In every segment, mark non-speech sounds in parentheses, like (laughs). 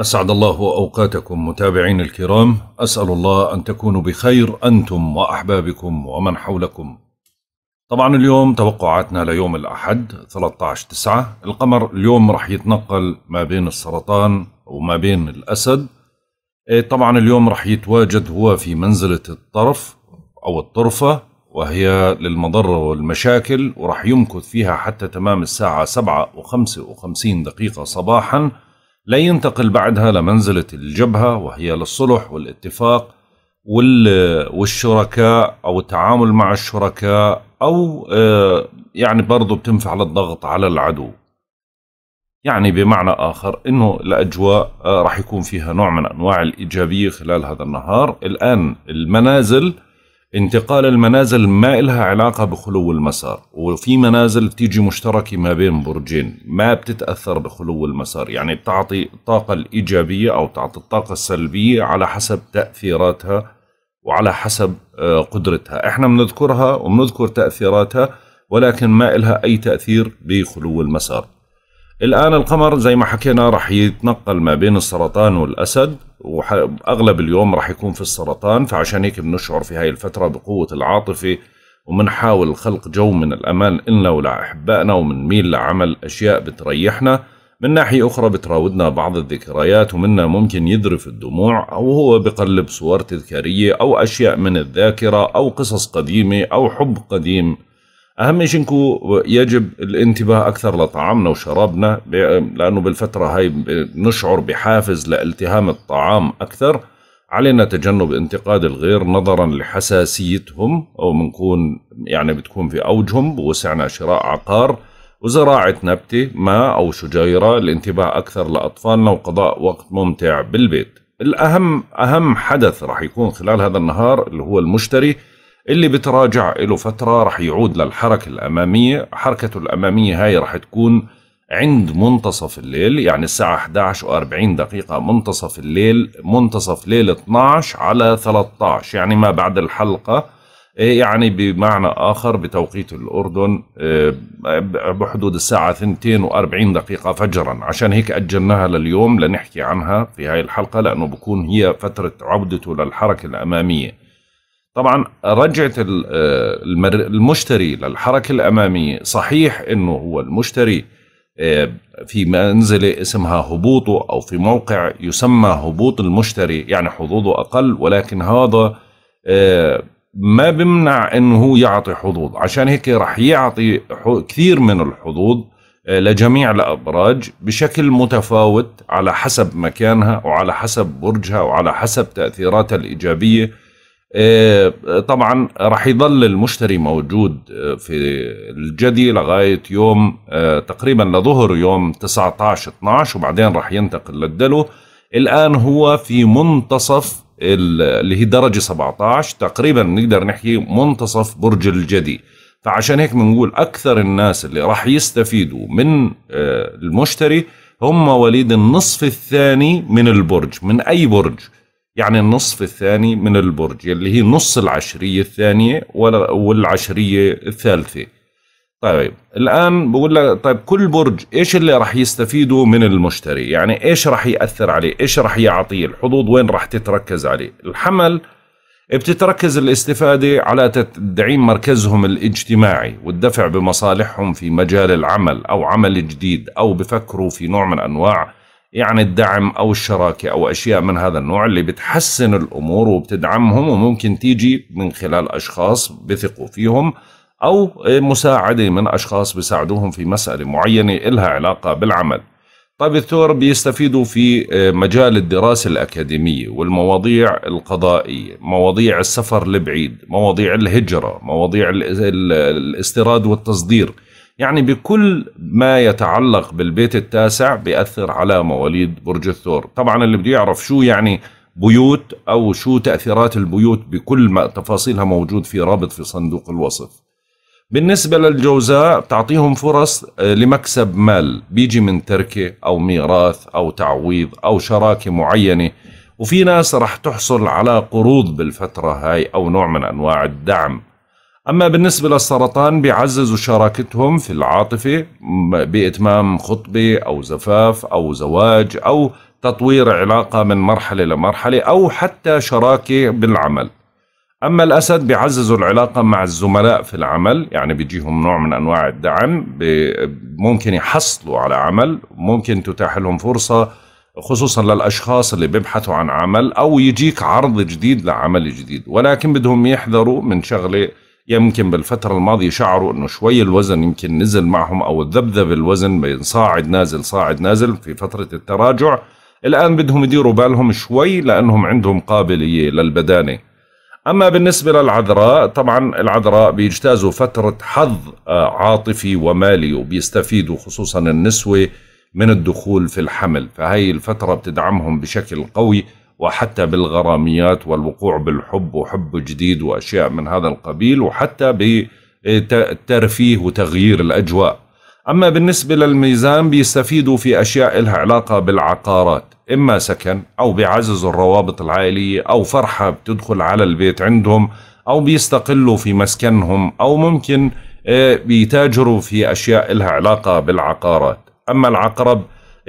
أسعد الله أوقاتكم متابعين الكرام أسأل الله أن تكونوا بخير أنتم وأحبابكم ومن حولكم طبعا اليوم توقعاتنا ليوم الأحد 13 9 القمر اليوم رح يتنقل ما بين السرطان وما بين الأسد إيه، طبعا اليوم رح يتواجد هو في منزلة الطرف أو الطرفة وهي للمضرة والمشاكل ورح يمكث فيها حتى تمام الساعة 7 و55 دقيقة صباحاً لا ينتقل بعدها لمنزلة الجبهة وهي للصلح والاتفاق والشركاء أو التعامل مع الشركاء أو آه، يعني برضو بتنفع للضغط على العدو يعني بمعنى آخر أنه الأجواء آه، راح يكون فيها نوع من أنواع الإيجابية خلال هذا النهار الآن المنازل انتقال المنازل ما إلها علاقة بخلو المسار وفي منازل بتيجي مشتركة ما بين برجين ما بتتأثر بخلو المسار يعني بتعطي الطاقة الإيجابية أو تعطي الطاقة السلبية على حسب تأثيراتها وعلى حسب آه، قدرتها احنا بنذكرها وبنذكر تأثيراتها ولكن ما إلها أي تأثير بخلو المسار الآن القمر زي ما حكينا راح يتنقل ما بين السرطان والأسد وأغلب اليوم راح يكون في السرطان فعشان هيك بنشعر في هاي الفترة بقوة العاطفة ومنحاول خلق جو من الأمان إلنا ولأحبائنا ومنميل لعمل أشياء بتريحنا من ناحية أخرى بتراودنا بعض الذكريات ومنا ممكن يذرف الدموع أو هو بقلب صور تذكارية أو أشياء من الذاكرة أو قصص قديمة أو حب قديم اهم شيء انكم يجب الانتباه اكثر لطعامنا وشرابنا لانه بالفتره هاي نشعر بحافز لالتهام الطعام اكثر علينا تجنب انتقاد الغير نظرا لحساسيتهم او بنكون يعني بتكون في اوجهم بوسعنا شراء عقار وزراعة نبتة ما أو شجيرة الانتباه أكثر لأطفالنا وقضاء وقت ممتع بالبيت الأهم أهم حدث راح يكون خلال هذا النهار اللي هو المشتري اللي بتراجع له فترة راح يعود للحركة الأمامية حركته الأمامية هاي راح تكون عند منتصف الليل يعني الساعة 11 و40 دقيقة منتصف الليل منتصف ليل 12 على 13 يعني ما بعد الحلقة إيه، يعني بمعنى آخر بتوقيت الأردن إيه، بحدود الساعة 2 و40 دقيقة فجرا عشان هيك أجلناها لليوم لنحكي عنها في هاي الحلقة لأنه بكون هي فترة عودته للحركة الأمامية طبعا رجعه آه، المشتري للحركه الاماميه صحيح انه هو المشتري آه، في منزلة اسمها هبوطه أو في موقع يسمى هبوط المشتري يعني حظوظه أقل ولكن هذا آه، ما بمنع أنه يعطي حظوظ عشان هيك رح يعطي كثير من الحظوظ لجميع الأبراج بشكل متفاوت على حسب مكانها وعلى حسب برجها وعلى حسب تأثيراتها الإيجابية آه، طبعا راح يظل المشتري موجود آه، في الجدي لغاية يوم آه، تقريبا لظهر يوم 19-12 وبعدين راح ينتقل للدلو الآن هو في منتصف اللي هي درجة 17 تقريبا نقدر نحكي منتصف برج الجدي فعشان هيك بنقول أكثر الناس اللي راح يستفيدوا من المشتري هم وليد النصف الثاني من البرج من أي برج يعني النصف الثاني من البرج اللي هي نص العشرية الثانية والعشرية الثالثة طيب الآن بقول لك طيب كل برج إيش اللي رح يستفيده من المشتري يعني إيش رح يأثر عليه إيش رح يعطيه الحظوظ وين رح تتركز عليه الحمل بتتركز الاستفادة على تدعيم مركزهم الاجتماعي والدفع بمصالحهم في مجال العمل أو عمل جديد أو بفكروا في نوع من أنواع يعني الدعم او الشراكه او اشياء من هذا النوع اللي بتحسن الامور وبتدعمهم وممكن تيجي من خلال اشخاص بثقوا فيهم او مساعده من اشخاص بيساعدوهم في مساله معينه إلها علاقه بالعمل. طيب الثور بيستفيدوا في آه، مجال الدراسة الأكاديمية والمواضيع القضائية مواضيع السفر لبعيد مواضيع الهجرة مواضيع الاستيراد والتصدير يعني بكل ما يتعلق بالبيت التاسع بيأثر على مواليد برج الثور طبعا اللي بده يعرف شو يعني بيوت أو شو تأثيرات البيوت بكل ما تفاصيلها موجود في رابط في صندوق الوصف بالنسبة للجوزاء بتعطيهم فرص آه، لمكسب مال بيجي من تركة أو ميراث أو تعويض أو شراكة معينة وفي ناس رح تحصل على قروض بالفترة هاي أو نوع من أنواع الدعم أما بالنسبة للسرطان بيعززوا شراكتهم في العاطفة بإتمام خطبة أو زفاف أو زواج أو تطوير علاقة من مرحلة لمرحلة أو حتى شراكة بالعمل أما الأسد بيعززوا العلاقة مع الزملاء في العمل يعني بيجيهم نوع من أنواع الدعم ممكن يحصلوا على عمل ممكن تتاح لهم فرصة خصوصا للأشخاص اللي بيبحثوا عن عمل أو يجيك عرض جديد لعمل جديد ولكن بدهم يحذروا من شغلة يمكن بالفترة الماضية شعروا انه شوي الوزن يمكن نزل معهم او الذبذب الوزن بين صاعد نازل صاعد نازل في فترة التراجع الان بدهم يديروا بالهم شوي لانهم عندهم قابلية للبدانة اما بالنسبة للعذراء طبعا العذراء بيجتازوا فترة حظ آه، عاطفي ومالي وبيستفيدوا خصوصا النسوة من الدخول في الحمل فهي الفترة بتدعمهم بشكل قوي وحتى بالغراميات والوقوع بالحب وحب جديد وأشياء من هذا القبيل وحتى بالترفيه وتغيير الأجواء أما بالنسبة للميزان بيستفيدوا في أشياء لها علاقة بالعقارات إما سكن أو بيعززوا الروابط العائلية أو فرحة بتدخل على البيت عندهم أو بيستقلوا في مسكنهم أو ممكن آه، بيتاجروا في أشياء لها علاقة بالعقارات أما العقرب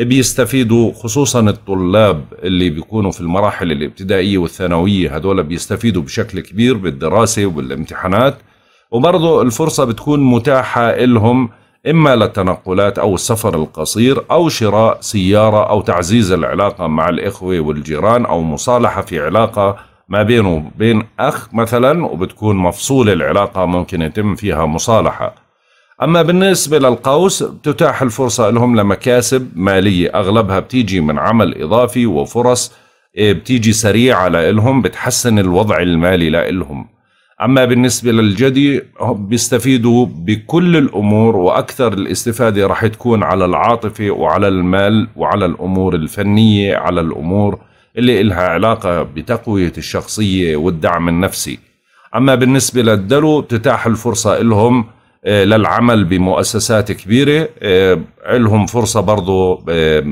بيستفيدوا خصوصا الطلاب اللي بيكونوا في المراحل الابتدائية والثانوية هذول بيستفيدوا بشكل كبير بالدراسة وبالامتحانات وبرضه الفرصة بتكون متاحة لهم إما للتنقلات أو السفر القصير أو شراء سيارة أو تعزيز العلاقة مع الإخوة والجيران أو مصالحة في علاقة ما بينه وبين أخ مثلا وبتكون مفصولة العلاقة ممكن يتم فيها مصالحة أما بالنسبة للقوس بتتاح الفرصة لهم لمكاسب مالية أغلبها بتيجي من عمل إضافي وفرص إيه، بتيجي سريعة لإلهم بتحسن الوضع المالي لإلهم أما بالنسبة للجدي بيستفيدوا بكل الأمور وأكثر الاستفادة رح تكون على العاطفة وعلى المال وعلى الأمور الفنية على الأمور اللي إلها علاقة بتقوية الشخصية والدعم النفسي أما بالنسبة للدلو بتتاح الفرصة إلهم آه، للعمل بمؤسسات كبيرة لهم آه، فرصة برضو آه،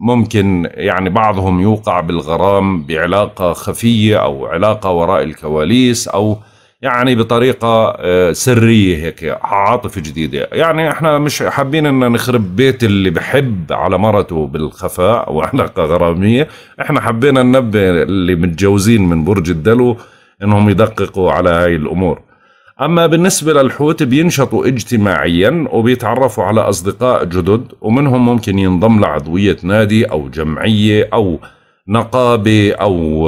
ممكن يعني بعضهم يوقع بالغرام بعلاقة خفية أو علاقة وراء الكواليس أو يعني بطريقة سرية هيك عاطفة جديدة يعني احنا مش حابين ان نخرب بيت اللي بحب على مرته بالخفاء وعلاقة غرامية احنا حبينا ننبه اللي متجوزين من برج الدلو انهم يدققوا على هاي الامور أما بالنسبة للحوت بينشطوا اجتماعيا وبيتعرفوا على أصدقاء جدد ومنهم ممكن ينضم لعضوية نادي أو جمعية أو نقابة أو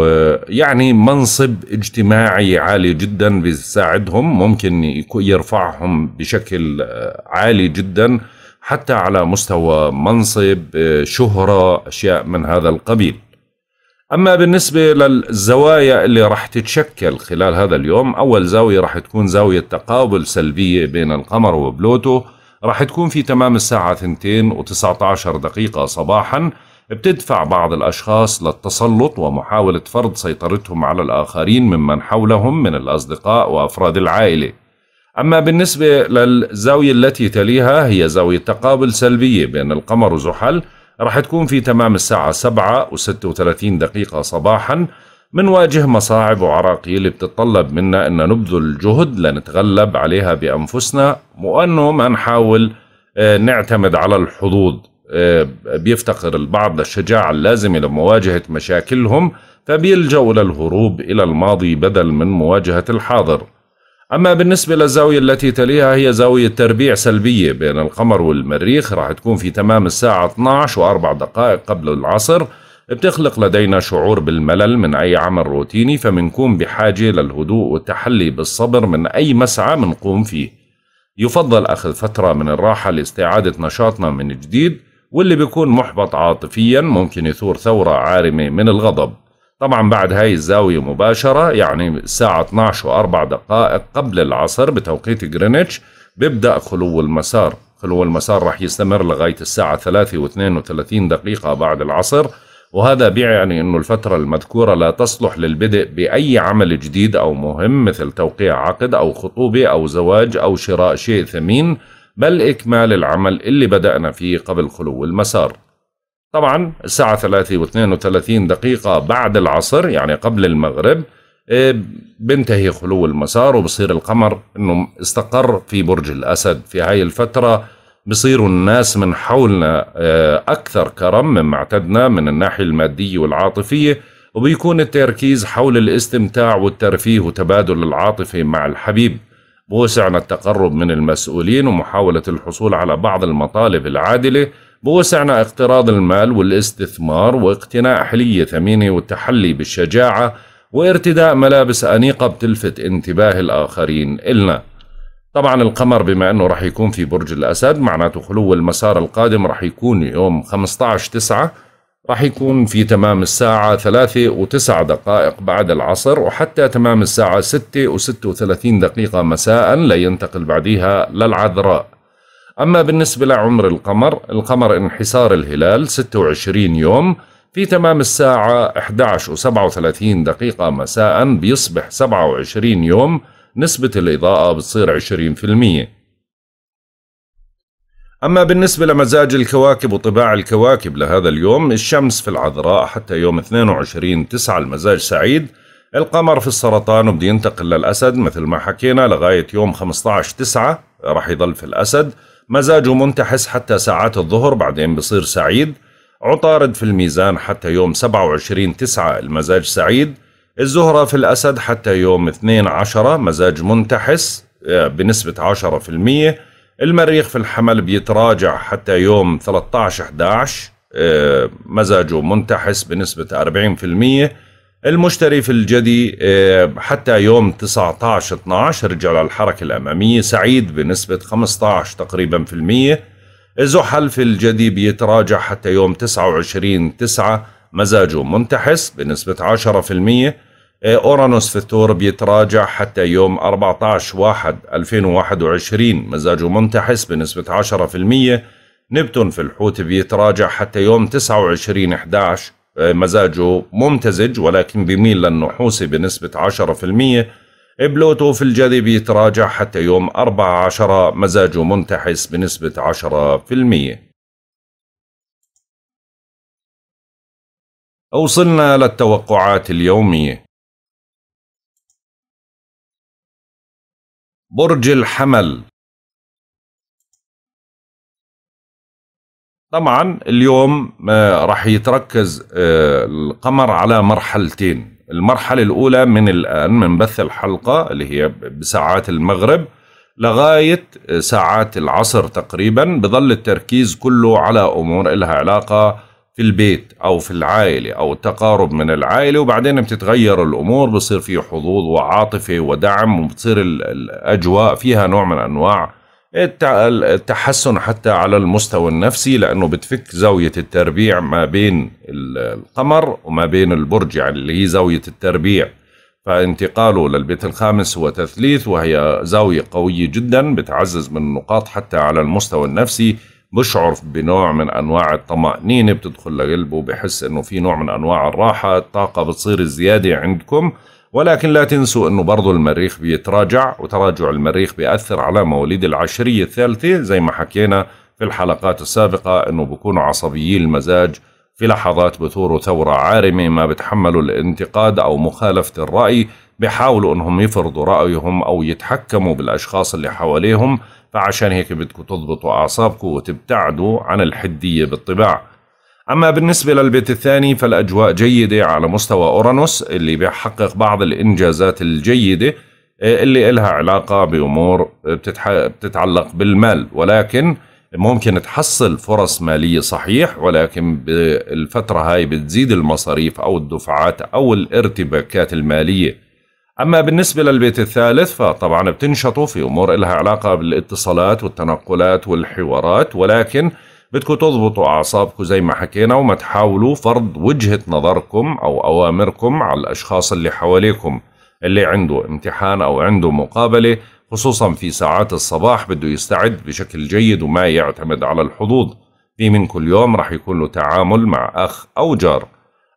يعني منصب اجتماعي عالي جدا بيساعدهم ممكن يرفعهم بشكل آه، عالي جدا حتى على مستوى منصب آه، شهرة أشياء من هذا القبيل أما بالنسبة للزوايا اللي راح تتشكل خلال هذا اليوم أول زاوية راح تكون زاوية تقابل سلبية بين القمر وبلوتو راح تكون في تمام الساعة 2 و19 دقيقة صباحا بتدفع بعض الأشخاص للتسلط ومحاولة فرض سيطرتهم على الآخرين ممن حولهم من الأصدقاء وأفراد العائلة أما بالنسبة للزاوية التي تليها هي زاوية تقابل سلبية بين القمر وزحل راح تكون في تمام الساعة 7 و36 دقيقة صباحا منواجه مصاعب وعراقيل اللي بتتطلب منا أن نبذل جهد لنتغلب عليها بأنفسنا وأنه ما نحاول آه، نعتمد على الحظوظ آه، بيفتقر البعض للشجاعة اللازمة لمواجهة مشاكلهم فبيلجأوا للهروب إلى الماضي بدل من مواجهة الحاضر أما بالنسبة للزاوية التي تليها هي زاوية تربيع سلبية بين القمر والمريخ راح تكون في تمام الساعة 12 وأربع دقائق قبل العصر بتخلق لدينا شعور بالملل من أي عمل روتيني فمنكون بحاجة للهدوء والتحلي بالصبر من أي مسعى منقوم فيه يفضل أخذ فترة من الراحة لاستعادة نشاطنا من جديد واللي بيكون محبط عاطفيا ممكن يثور ثورة عارمة من الغضب طبعا بعد هاي الزاوية مباشرة يعني الساعة 12 وأربع دقائق قبل العصر بتوقيت جرينتش بيبدأ خلو المسار خلو المسار راح يستمر لغاية الساعة 3 و32 دقيقة بعد العصر وهذا بيعني أنه الفترة المذكورة لا تصلح للبدء بأي عمل جديد أو مهم مثل توقيع عقد أو خطوبة أو زواج أو شراء شيء ثمين بل إكمال العمل اللي بدأنا فيه قبل خلو المسار طبعا الساعة ثلاثة واثنين وثلاثين دقيقة بعد العصر يعني قبل المغرب إيه، بنتهي خلو المسار وبصير القمر انه استقر في برج الاسد في هاي الفتره بصيروا الناس من حولنا إيه، اكثر كرم مما اعتدنا من الناحيه الماديه والعاطفيه وبيكون التركيز حول الاستمتاع والترفيه وتبادل العاطفه مع الحبيب بوسعنا التقرب من المسؤولين ومحاوله الحصول على بعض المطالب العادله بوسعنا اقتراض المال والاستثمار واقتناء حلية ثمينة والتحلي بالشجاعة وارتداء ملابس أنيقة بتلفت انتباه الآخرين إلنا طبعا القمر بما أنه رح يكون في برج الأسد معناته خلو المسار القادم رح يكون يوم 15 9 رح يكون في تمام الساعة ثلاثة 9 دقائق بعد العصر وحتى تمام الساعة ستة و36 دقيقة مساء لينتقل بعدها للعذراء أما بالنسبة لعمر القمر القمر انحسار الهلال 26 يوم في تمام الساعة 11 و37 دقيقة مساء بيصبح 27 يوم نسبة الإضاءة بتصير 20% أما بالنسبة لمزاج الكواكب وطباع الكواكب لهذا اليوم الشمس في العذراء حتى يوم 22 9 المزاج سعيد القمر في السرطان وبده ينتقل للأسد مثل ما حكينا لغاية يوم 15 9 رح يضل في الأسد مزاجه منتحس حتى ساعات الظهر بعدين بصير سعيد عطارد في الميزان حتى يوم 27 تسعة المزاج سعيد الزهرة في الأسد حتى يوم 2 عشرة مزاج منتحس آه، بنسبة 10% في المية المريخ في الحمل بيتراجع حتى يوم 13 11 آه، مزاجه منتحس بنسبة 40% المشتري في الجدي آه، حتى يوم 19 12 رجع للحركة الأمامية سعيد بنسبة 15 تقريبا في المية زحل في الجدي بيتراجع حتى يوم 29 9 مزاجه منتحس بنسبة 10 في المية آه، أورانوس في الثور بيتراجع حتى يوم 14 1 2021 مزاجه منتحس بنسبة 10% نبتون في الحوت بيتراجع حتى يوم 29 11 مزاجه ممتزج ولكن بيميل للنحوس بنسبة 10% بلوتو في الجذب يتراجع حتى يوم 14 مزاجه منتحس بنسبة 10% وصلنا للتوقعات اليومية برج الحمل طبعا اليوم آه، راح يتركز آه، القمر على مرحلتين المرحلة الأولى من الآن من بث الحلقة اللي هي بساعات المغرب لغاية آه، ساعات العصر تقريبا بظل التركيز كله على أمور إلها علاقة في البيت أو في العائلة أو التقارب من العائلة وبعدين بتتغير الأمور بصير في حظوظ وعاطفة ودعم وبتصير الأجواء فيها نوع من أنواع التحسن حتى على المستوى النفسي لأنه بتفك زاوية التربيع ما بين القمر وما بين البرج يعني اللي هي زاوية التربيع فانتقاله للبيت الخامس هو تثليث وهي زاوية قوية جدا بتعزز من النقاط حتى على المستوى النفسي بشعر بنوع من أنواع الطمأنينة بتدخل لقلبه بحس أنه في نوع من أنواع الراحة الطاقة بتصير زيادة عندكم ولكن لا تنسوا انه برضو المريخ بيتراجع وتراجع المريخ بيأثر على مواليد العشرية الثالثة زي ما حكينا في الحلقات السابقة انه بكونوا عصبيي المزاج في لحظات بثوروا ثورة عارمة ما بتحملوا الانتقاد أو مخالفة الرأي بحاولوا أنهم يفرضوا رأيهم أو يتحكموا بالأشخاص اللي حواليهم فعشان هيك بدكم تضبطوا أعصابكم وتبتعدوا عن الحدية بالطباع أما بالنسبة للبيت الثاني فالأجواء جيدة على مستوى أورانوس اللي بيحقق بعض الإنجازات الجيدة آه، اللي إلها علاقة بأمور بتتعلق بالمال ولكن ممكن تحصل فرص مالية صحيح ولكن بالفترة هاي بتزيد المصاريف أو الدفعات أو الارتباكات المالية أما بالنسبة للبيت الثالث فطبعا بتنشطوا في أمور إلها علاقة بالاتصالات والتنقلات والحوارات ولكن بدكم تضبطوا أعصابكم زي ما حكينا وما تحاولوا فرض وجهة نظركم أو أوامركم على الأشخاص اللي حواليكم اللي عنده امتحان أو عنده مقابلة خصوصا في ساعات الصباح بده يستعد بشكل جيد وما يعتمد على الحظوظ في من كل يوم راح يكون له تعامل مع أخ أو جار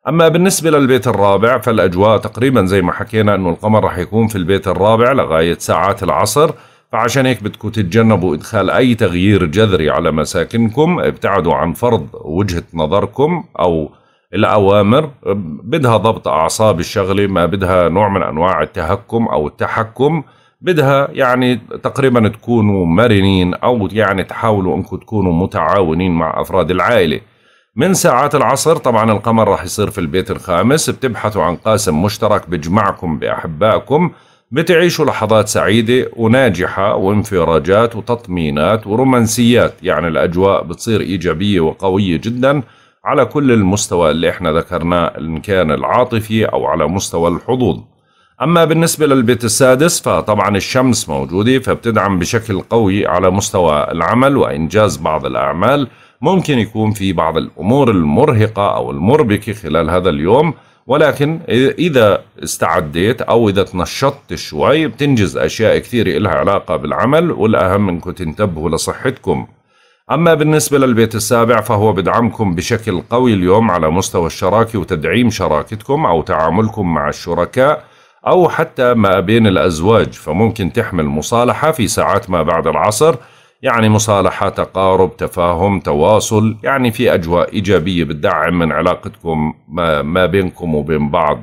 أما بالنسبة للبيت الرابع فالأجواء تقريبا زي ما حكينا أنه القمر راح يكون في البيت الرابع لغاية ساعات العصر فعشان هيك بدكم تتجنبوا إدخال أي تغيير جذري على مساكنكم ابتعدوا عن فرض وجهة نظركم أو الأوامر بدها ضبط أعصاب الشغلة ما بدها نوع من أنواع التهكم أو التحكم بدها يعني تقريبا تكونوا مرنين أو يعني تحاولوا أنكم تكونوا متعاونين مع أفراد العائلة من ساعات العصر طبعا القمر راح يصير في البيت الخامس بتبحثوا عن قاسم مشترك بجمعكم بأحبائكم بتعيشوا لحظات سعيدة وناجحة وانفراجات وتطمينات ورومانسيات يعني الأجواء بتصير إيجابية وقوية جدا على كل المستوى اللي احنا ذكرناه إن كان العاطفي أو على مستوى الحظوظ أما بالنسبة للبيت السادس فطبعا الشمس موجودة فبتدعم بشكل قوي على مستوى العمل وإنجاز بعض الأعمال ممكن يكون في بعض الأمور المرهقة أو المربكة خلال هذا اليوم ولكن إذا استعديت أو إذا تنشطت شوي بتنجز أشياء كثيرة إلها علاقة بالعمل والأهم أنكم تنتبهوا لصحتكم أما بالنسبة للبيت السابع فهو بدعمكم بشكل قوي اليوم على مستوى الشراكة وتدعيم شراكتكم أو تعاملكم مع الشركاء أو حتى ما بين الأزواج فممكن تحمل مصالحة في ساعات ما بعد العصر يعني مصالحة تقارب تفاهم تواصل يعني في أجواء إيجابية بتدعم من علاقتكم ما, بينكم وبين بعض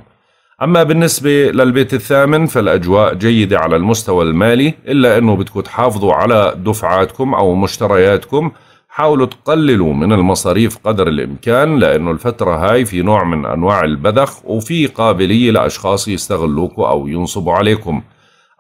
أما بالنسبة للبيت الثامن فالأجواء جيدة على المستوى المالي إلا أنه بدكم تحافظوا على دفعاتكم أو مشترياتكم حاولوا تقللوا من المصاريف قدر الإمكان لأنه الفترة هاي في نوع من أنواع البذخ وفي قابلية لأشخاص يستغلوكوا أو ينصبوا عليكم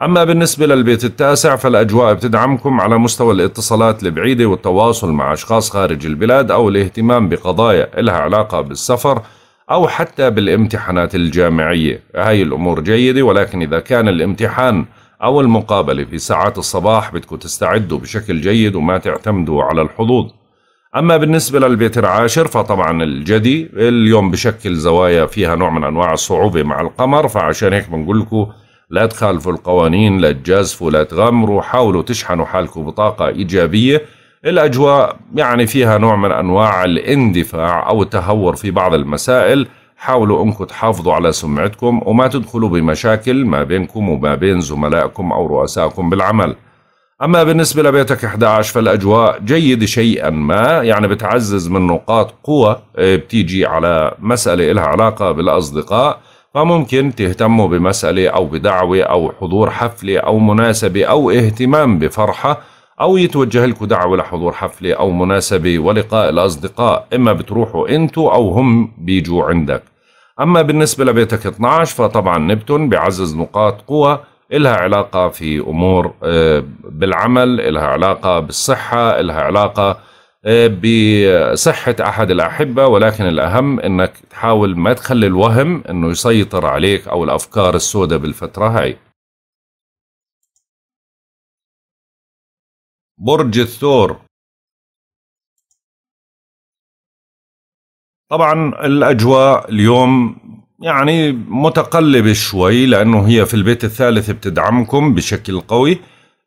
أما بالنسبة للبيت التاسع فالأجواء بتدعمكم على مستوى الاتصالات البعيدة والتواصل مع أشخاص خارج البلاد أو الاهتمام بقضايا إلها علاقة بالسفر أو حتى بالامتحانات الجامعية هاي الأمور جيدة ولكن إذا كان الامتحان أو المقابلة في ساعات الصباح بدكم تستعدوا بشكل جيد وما تعتمدوا على الحظوظ أما بالنسبة للبيت العاشر فطبعا الجدي اليوم بشكل زوايا فيها نوع من أنواع الصعوبة مع القمر فعشان هيك بنقول لكم لا تخالفوا القوانين لا تجازفوا لا تغمروا حاولوا تشحنوا حالكم بطاقة إيجابية الأجواء يعني فيها نوع من أنواع الاندفاع أو التهور في بعض المسائل حاولوا أنكم تحافظوا على سمعتكم وما تدخلوا بمشاكل ما بينكم وما بين زملائكم أو رؤسائكم بالعمل أما بالنسبة لبيتك 11 فالأجواء جيدة شيئا ما يعني بتعزز من نقاط قوة إيه، بتيجي على مسألة إلها علاقة بالأصدقاء فممكن تهتموا بمسألة أو بدعوة أو حضور حفلة أو مناسبة أو اهتمام بفرحة أو يتوجه لكم دعوة لحضور حفلة أو مناسبة ولقاء الأصدقاء إما بتروحوا أنتوا أو هم بيجوا عندك أما بالنسبة لبيتك 12 فطبعا نبتون بيعزز نقاط قوة إلها علاقة في أمور آه، بالعمل إلها علاقة بالصحة إلها علاقة بصحة أحد الأحبة ولكن الأهم أنك تحاول ما تخلي الوهم أنه يسيطر عليك أو الأفكار السوداء بالفترة هاي برج الثور طبعا الأجواء اليوم يعني متقلبة شوي لأنه هي في البيت الثالث بتدعمكم بشكل قوي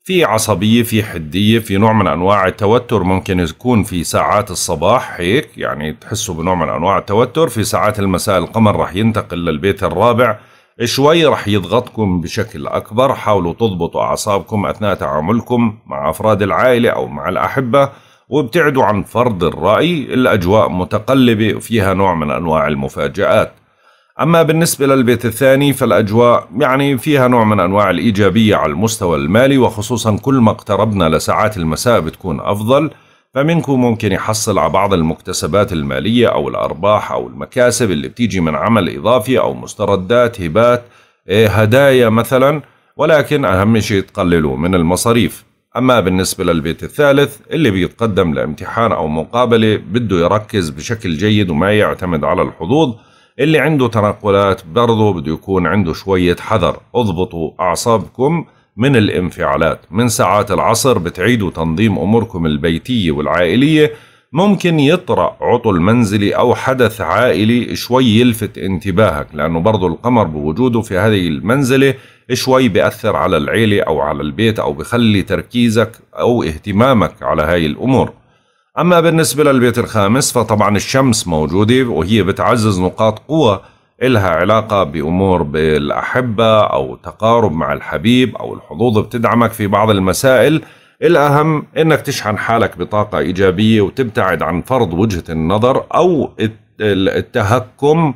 في عصبية في حدية في نوع من أنواع التوتر ممكن يكون في ساعات الصباح هيك يعني تحسوا بنوع من أنواع التوتر في ساعات المساء القمر رح ينتقل للبيت الرابع شوي رح يضغطكم بشكل أكبر حاولوا تضبطوا أعصابكم أثناء تعاملكم مع أفراد العائلة أو مع الأحبة وابتعدوا عن فرض الرأي الأجواء متقلبة وفيها نوع من أنواع المفاجآت أما بالنسبة للبيت الثاني فالأجواء يعني فيها نوع من أنواع الإيجابية على المستوى المالي وخصوصا كل ما اقتربنا لساعات المساء بتكون أفضل فمنكم ممكن يحصل على بعض المكتسبات المالية أو الأرباح أو المكاسب اللي بتيجي من عمل إضافي أو مستردات هبات إيه، هدايا مثلا ولكن أهم شيء تقللوا من المصاريف أما بالنسبة للبيت الثالث اللي بيتقدم لامتحان أو مقابلة بده يركز بشكل جيد وما يعتمد على الحظوظ اللي عنده تنقلات برضه بده يكون عنده شوية حذر اضبطوا أعصابكم من الانفعالات من ساعات العصر بتعيدوا تنظيم أموركم البيتية والعائلية ممكن يطرأ عطل منزلي أو حدث عائلي شوي يلفت انتباهك لأنه برضو القمر بوجوده في هذه المنزلة شوي بأثر على العيلة أو على البيت أو بخلي تركيزك أو اهتمامك على هاي الأمور أما بالنسبة للبيت الخامس فطبعا الشمس موجودة وهي بتعزز نقاط قوة إلها علاقة بأمور بالأحبة أو تقارب مع الحبيب أو الحظوظ بتدعمك في بعض المسائل الأهم إنك تشحن حالك بطاقة إيجابية وتبتعد عن فرض وجهة النظر أو التهكم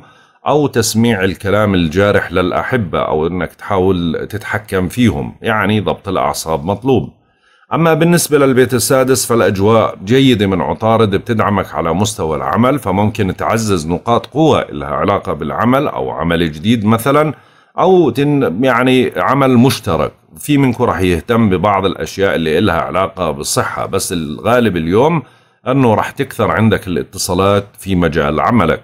أو تسميع الكلام الجارح للأحبة أو إنك تحاول تتحكم فيهم يعني ضبط الأعصاب مطلوب أما بالنسبة للبيت السادس فالأجواء جيدة من عطارد بتدعمك على مستوى العمل فممكن تعزز نقاط قوة لها علاقة بالعمل أو عمل جديد مثلا أو تن يعني عمل مشترك في منكم رح يهتم ببعض الأشياء اللي إلها علاقة بالصحة بس الغالب اليوم أنه رح تكثر عندك الاتصالات في مجال عملك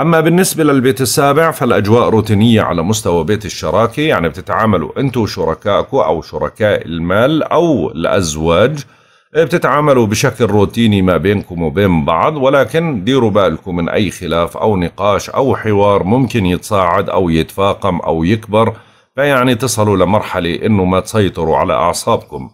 أما بالنسبة للبيت السابع فالأجواء روتينية على مستوى بيت الشراكة يعني بتتعاملوا أنتوا وشركائكم أو شركاء المال أو الأزواج بتتعاملوا بشكل روتيني ما بينكم وبين بعض ولكن ديروا بالكم من أي خلاف أو نقاش أو حوار ممكن يتصاعد أو يتفاقم أو يكبر فيعني تصلوا لمرحلة أنه ما تسيطروا على أعصابكم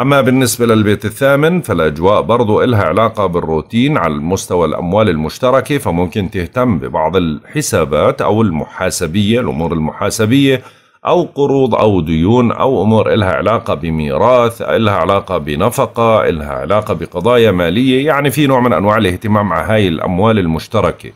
أما بالنسبة للبيت الثامن فالأجواء برضو إلها علاقة بالروتين على مستوى الأموال المشتركة فممكن تهتم ببعض الحسابات أو المحاسبية الأمور المحاسبية أو قروض أو ديون أو أمور إلها علاقة بميراث إلها علاقة بنفقة إلها علاقة بقضايا مالية يعني في نوع من أنواع الاهتمام مع هاي الأموال المشتركة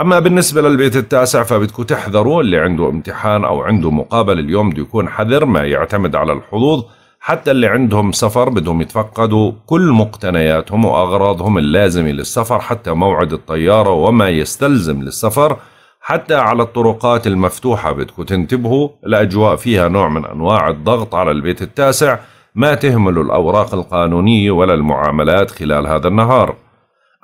أما بالنسبة للبيت التاسع فبدكم تحذروا اللي عنده امتحان أو عنده مقابل اليوم بده يكون حذر ما يعتمد على الحظوظ حتى اللي عندهم سفر بدهم يتفقدوا كل مقتنياتهم وأغراضهم اللازمة للسفر حتى موعد الطيارة وما يستلزم للسفر حتى على الطرقات المفتوحة بدكم تنتبهوا الأجواء فيها نوع من أنواع الضغط على البيت التاسع ما تهملوا الأوراق القانونية ولا المعاملات خلال هذا النهار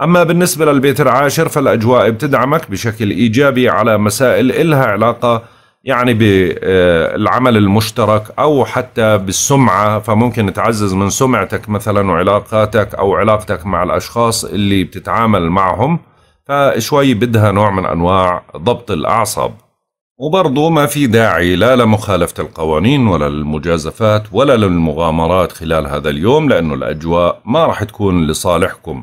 أما بالنسبة للبيت العاشر فالأجواء بتدعمك بشكل إيجابي على مسائل إلها علاقة يعني بالعمل آه، المشترك او حتى بالسمعه فممكن تعزز من سمعتك مثلا وعلاقاتك او علاقتك مع الاشخاص اللي بتتعامل معهم فشوي بدها نوع من انواع ضبط الاعصاب وبرضه ما في داعي لا لمخالفة القوانين ولا للمجازفات ولا للمغامرات خلال هذا اليوم لأنه الأجواء ما راح تكون لصالحكم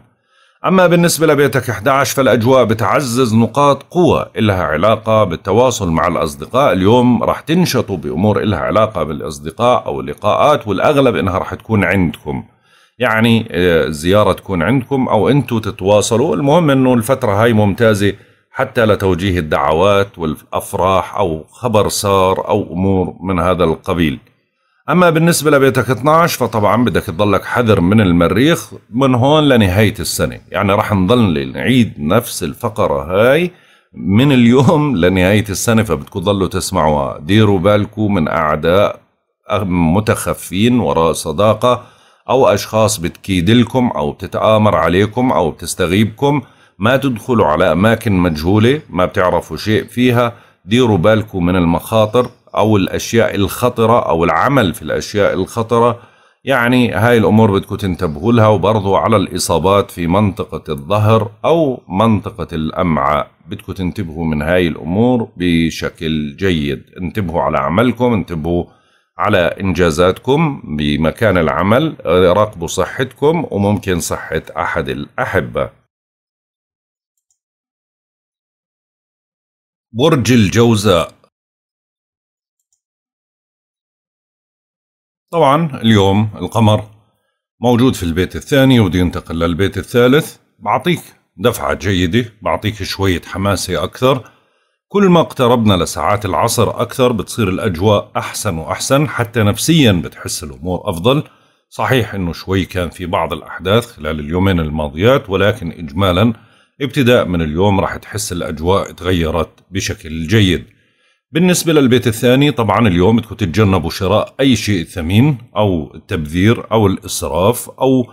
أما بالنسبة لبيتك 11 فالأجواء بتعزز نقاط قوة إلها علاقة بالتواصل مع الأصدقاء اليوم راح تنشطوا بأمور إلها علاقة بالأصدقاء أو اللقاءات والأغلب إنها راح تكون عندكم يعني الزيارة آه، تكون عندكم أو أنتوا تتواصلوا المهم أنه الفترة هاي ممتازة حتى لتوجيه الدعوات والأفراح أو خبر صار أو أمور من هذا القبيل أما بالنسبة لبيتك 12 فطبعا بدك تضلك حذر من المريخ من هون لنهاية السنة يعني رح نضل نعيد نفس الفقرة هاي من اليوم لنهاية السنة فبدكم تضلوا تسمعوها ديروا بالكم من أعداء متخفين وراء صداقة أو أشخاص بتكيدلكم أو بتتآمر عليكم أو بتستغيبكم ما تدخلوا على أماكن مجهولة ما بتعرفوا شيء فيها ديروا بالكم من المخاطر أو الأشياء الخطرة أو العمل في الأشياء الخطرة يعني هاي الأمور بدكم تنتبهوا لها وبرضو على الإصابات في منطقة الظهر أو منطقة الأمعاء بدكم تنتبهوا من هاي الأمور بشكل جيد انتبهوا على عملكم انتبهوا على إنجازاتكم بمكان العمل راقبوا صحتكم وممكن صحة أحد الأحبة برج الجوزاء طبعا اليوم القمر موجود في البيت الثاني وبده ينتقل للبيت الثالث بعطيك دفعة جيدة بعطيك شوية حماسة أكثر كل ما اقتربنا لساعات العصر أكثر بتصير الأجواء أحسن وأحسن حتى نفسيا بتحس الأمور أفضل صحيح أنه شوي كان في بعض الأحداث خلال اليومين الماضيات ولكن إجمالا ابتداء من اليوم راح تحس الأجواء تغيرت بشكل جيد بالنسبة للبيت الثاني طبعا اليوم بدكم تتجنبوا شراء أي شيء ثمين أو التبذير أو الإسراف أو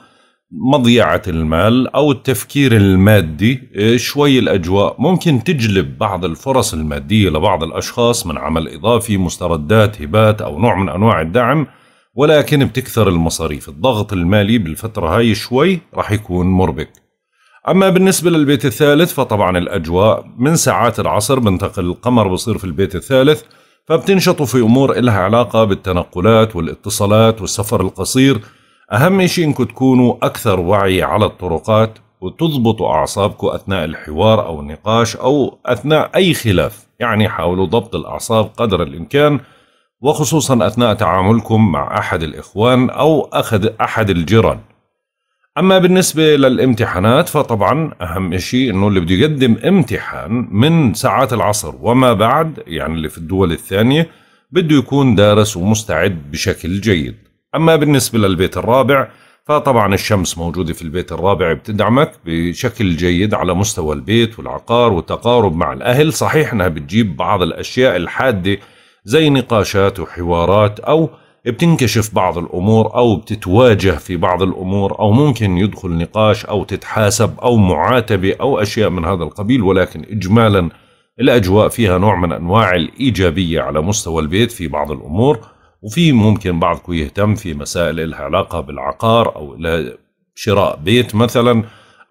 مضيعة المال أو التفكير المادي شوي الأجواء ممكن تجلب بعض الفرص المادية لبعض الأشخاص من عمل إضافي مستردات هبات أو نوع من أنواع الدعم ولكن بتكثر المصاريف الضغط المالي بالفترة هاي شوي رح يكون مربك أما بالنسبة للبيت الثالث فطبعا الأجواء من ساعات العصر بنتقل القمر بصير في البيت الثالث فبتنشطوا في أمور إلها علاقة بالتنقلات والاتصالات والسفر القصير أهم شيء إنكم تكونوا أكثر وعي على الطرقات وتضبطوا أعصابكم أثناء الحوار أو النقاش أو أثناء أي خلاف يعني حاولوا ضبط الأعصاب قدر الإمكان وخصوصا أثناء تعاملكم مع أحد الإخوان أو أخذ أحد الجيران اما بالنسبه للامتحانات فطبعا اهم شيء انه اللي بده يقدم امتحان من ساعات العصر وما بعد يعني اللي في الدول الثانيه بده يكون دارس ومستعد بشكل جيد اما بالنسبه للبيت الرابع فطبعا الشمس موجوده في البيت الرابع بتدعمك بشكل جيد على مستوى البيت والعقار والتقارب مع الاهل صحيح انها بتجيب بعض الاشياء الحاده زي نقاشات وحوارات او بتنكشف بعض الامور او بتتواجه في بعض الامور او ممكن يدخل نقاش او تتحاسب او معاتبه او اشياء من هذا القبيل ولكن اجمالا الاجواء فيها نوع من انواع الايجابيه على مستوى البيت في بعض الامور وفي ممكن بعضكم يهتم في مسائل لها علاقه بالعقار او شراء بيت مثلا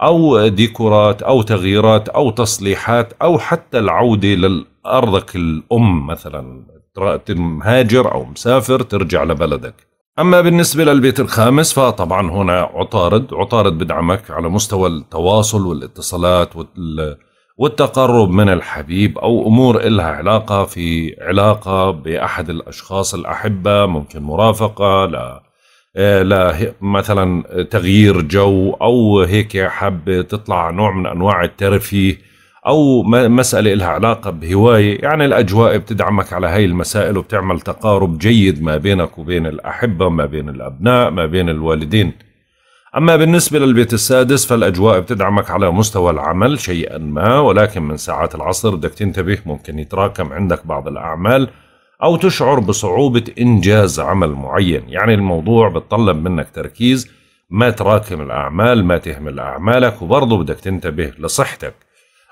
او ديكورات او تغييرات او تصليحات او حتى العوده لارضك الام مثلا مهاجر أو مسافر ترجع لبلدك أما بالنسبة للبيت الخامس فطبعا هنا عطارد عطارد بدعمك على مستوى التواصل والاتصالات والتقرب من الحبيب أو أمور إلها علاقة في علاقة بأحد الأشخاص الأحبة ممكن مرافقة لا لا مثلا تغيير جو أو هيك حابة تطلع نوع من أنواع الترفيه أو مسألة إلها علاقة بهواية يعني الأجواء بتدعمك على هاي المسائل وبتعمل تقارب جيد ما بينك وبين الأحبة ما بين الأبناء ما بين الوالدين أما بالنسبة للبيت السادس فالأجواء بتدعمك على مستوى العمل شيئا ما ولكن من ساعات العصر بدك تنتبه ممكن يتراكم عندك بعض الأعمال أو تشعر بصعوبة إنجاز عمل معين يعني الموضوع بتطلب منك تركيز ما تراكم الأعمال ما تهمل أعمالك وبرضه بدك تنتبه لصحتك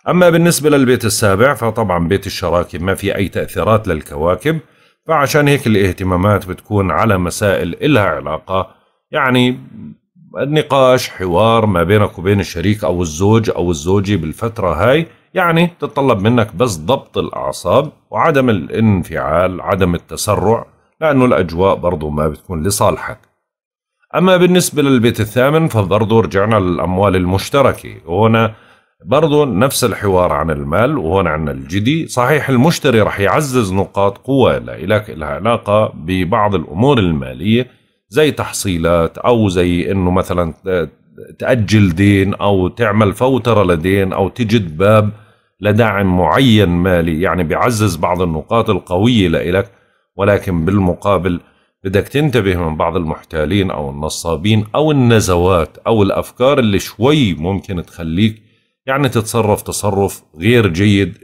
أما بالنسبة للبيت السابع فطبعا بيت الشراكة ما في أي تأثيرات للكواكب فعشان هيك الاهتمامات بتكون على مسائل إلها علاقة يعني نقاش حوار ما بينك وبين الشريك أو الزوج أو الزوجة بالفترة هاي يعني تتطلب منك بس ضبط الأعصاب وعدم الانفعال عدم التسرع لأنه الأجواء برضو ما بتكون لصالحك أما بالنسبة للبيت الثامن فبرضو رجعنا للأموال المشتركة وهنا برضو نفس الحوار عن المال وهون عندنا الجدي صحيح المشتري رح يعزز نقاط قوة لها علاقة ببعض الأمور المالية زي تحصيلات أو زي أنه مثلا تأجل دين أو تعمل فوترة لدين أو تجد باب لدعم معين مالي يعني بيعزز بعض النقاط القوية لإلك ولكن بالمقابل بدك تنتبه من بعض المحتالين أو النصابين أو النزوات أو الأفكار اللي شوي ممكن تخليك يعني تتصرف تصرف غير جيد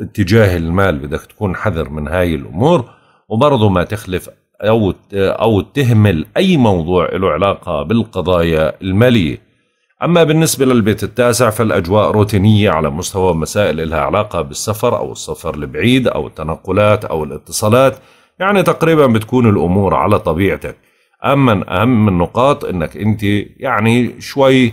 اتجاه المال بدك تكون حذر من هاي الأمور وبرضه ما تخلف أو أو تهمل أي موضوع له علاقة بالقضايا المالية أما بالنسبة للبيت التاسع فالأجواء روتينية على مستوى مسائل لها علاقة بالسفر أو السفر البعيد أو التنقلات أو الاتصالات يعني تقريبا بتكون الأمور على طبيعتك أما أهم النقاط أنك أنت يعني شوي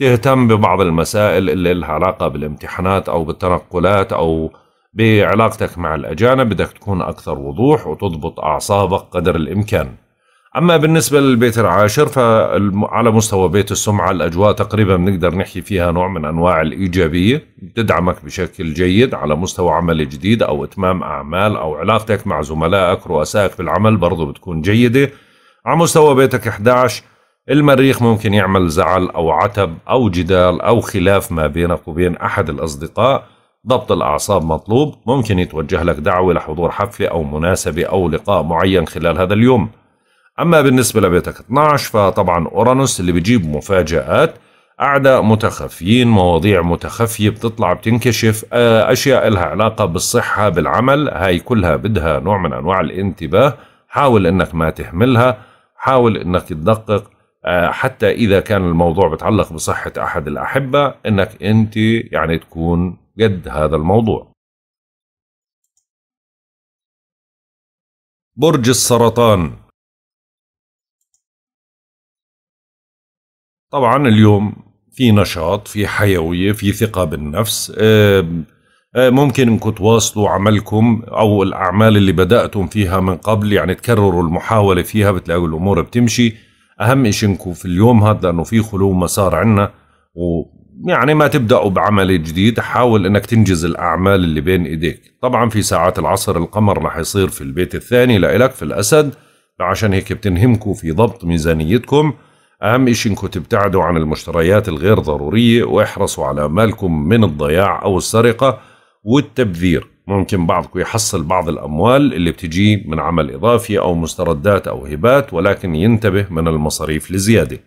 تهتم ببعض المسائل اللي لها علاقة بالامتحانات أو بالتنقلات أو بعلاقتك مع الأجانب بدك تكون أكثر وضوح وتضبط أعصابك قدر الإمكان أما بالنسبة للبيت العاشر فعلى مستوى بيت السمعة الأجواء تقريبا بنقدر نحكي فيها نوع من أنواع الإيجابية بتدعمك بشكل جيد على مستوى عمل جديد أو إتمام أعمال أو علاقتك مع زملائك رؤسائك بالعمل برضو بتكون جيدة على مستوى بيتك 11 المريخ ممكن يعمل زعل أو عتب أو جدال أو خلاف ما بينك وبين أحد الأصدقاء ضبط الأعصاب مطلوب ممكن يتوجه لك دعوة لحضور حفلة أو مناسبة أو لقاء معين خلال هذا اليوم أما بالنسبة لبيتك 12 فطبعا أورانوس اللي بجيب مفاجآت أعداء متخفيين مواضيع متخفية بتطلع بتنكشف آه، أشياء لها علاقة بالصحة بالعمل هاي كلها بدها نوع من أنواع الانتباه حاول أنك ما تهملها حاول أنك تدقق آه، حتى اذا كان الموضوع بتعلق بصحه احد الاحبه انك انت يعني تكون قد هذا الموضوع برج السرطان طبعا اليوم في نشاط في حيويه في ثقه بالنفس آه، آه، ممكن انكم تواصلوا عملكم او الاعمال اللي بداتم فيها من قبل يعني تكرروا المحاوله فيها بتلاقوا الامور بتمشي اهم شيء نكون في اليوم هذا لانه في خلو مسار عنا ويعني ما تبداوا بعمل جديد حاول انك تنجز الاعمال اللي بين ايديك طبعا في ساعات العصر القمر رح يصير في البيت الثاني لإلك في الاسد فعشان هيك بتنهمكوا في ضبط ميزانيتكم أهم إشي إنكم تبتعدوا عن المشتريات الغير ضرورية واحرصوا على مالكم من الضياع أو السرقة والتبذير ممكن بعضكم يحصل بعض الأموال اللي بتجي من عمل إضافي أو مستردات أو هبات ولكن ينتبه من المصاريف لزيادة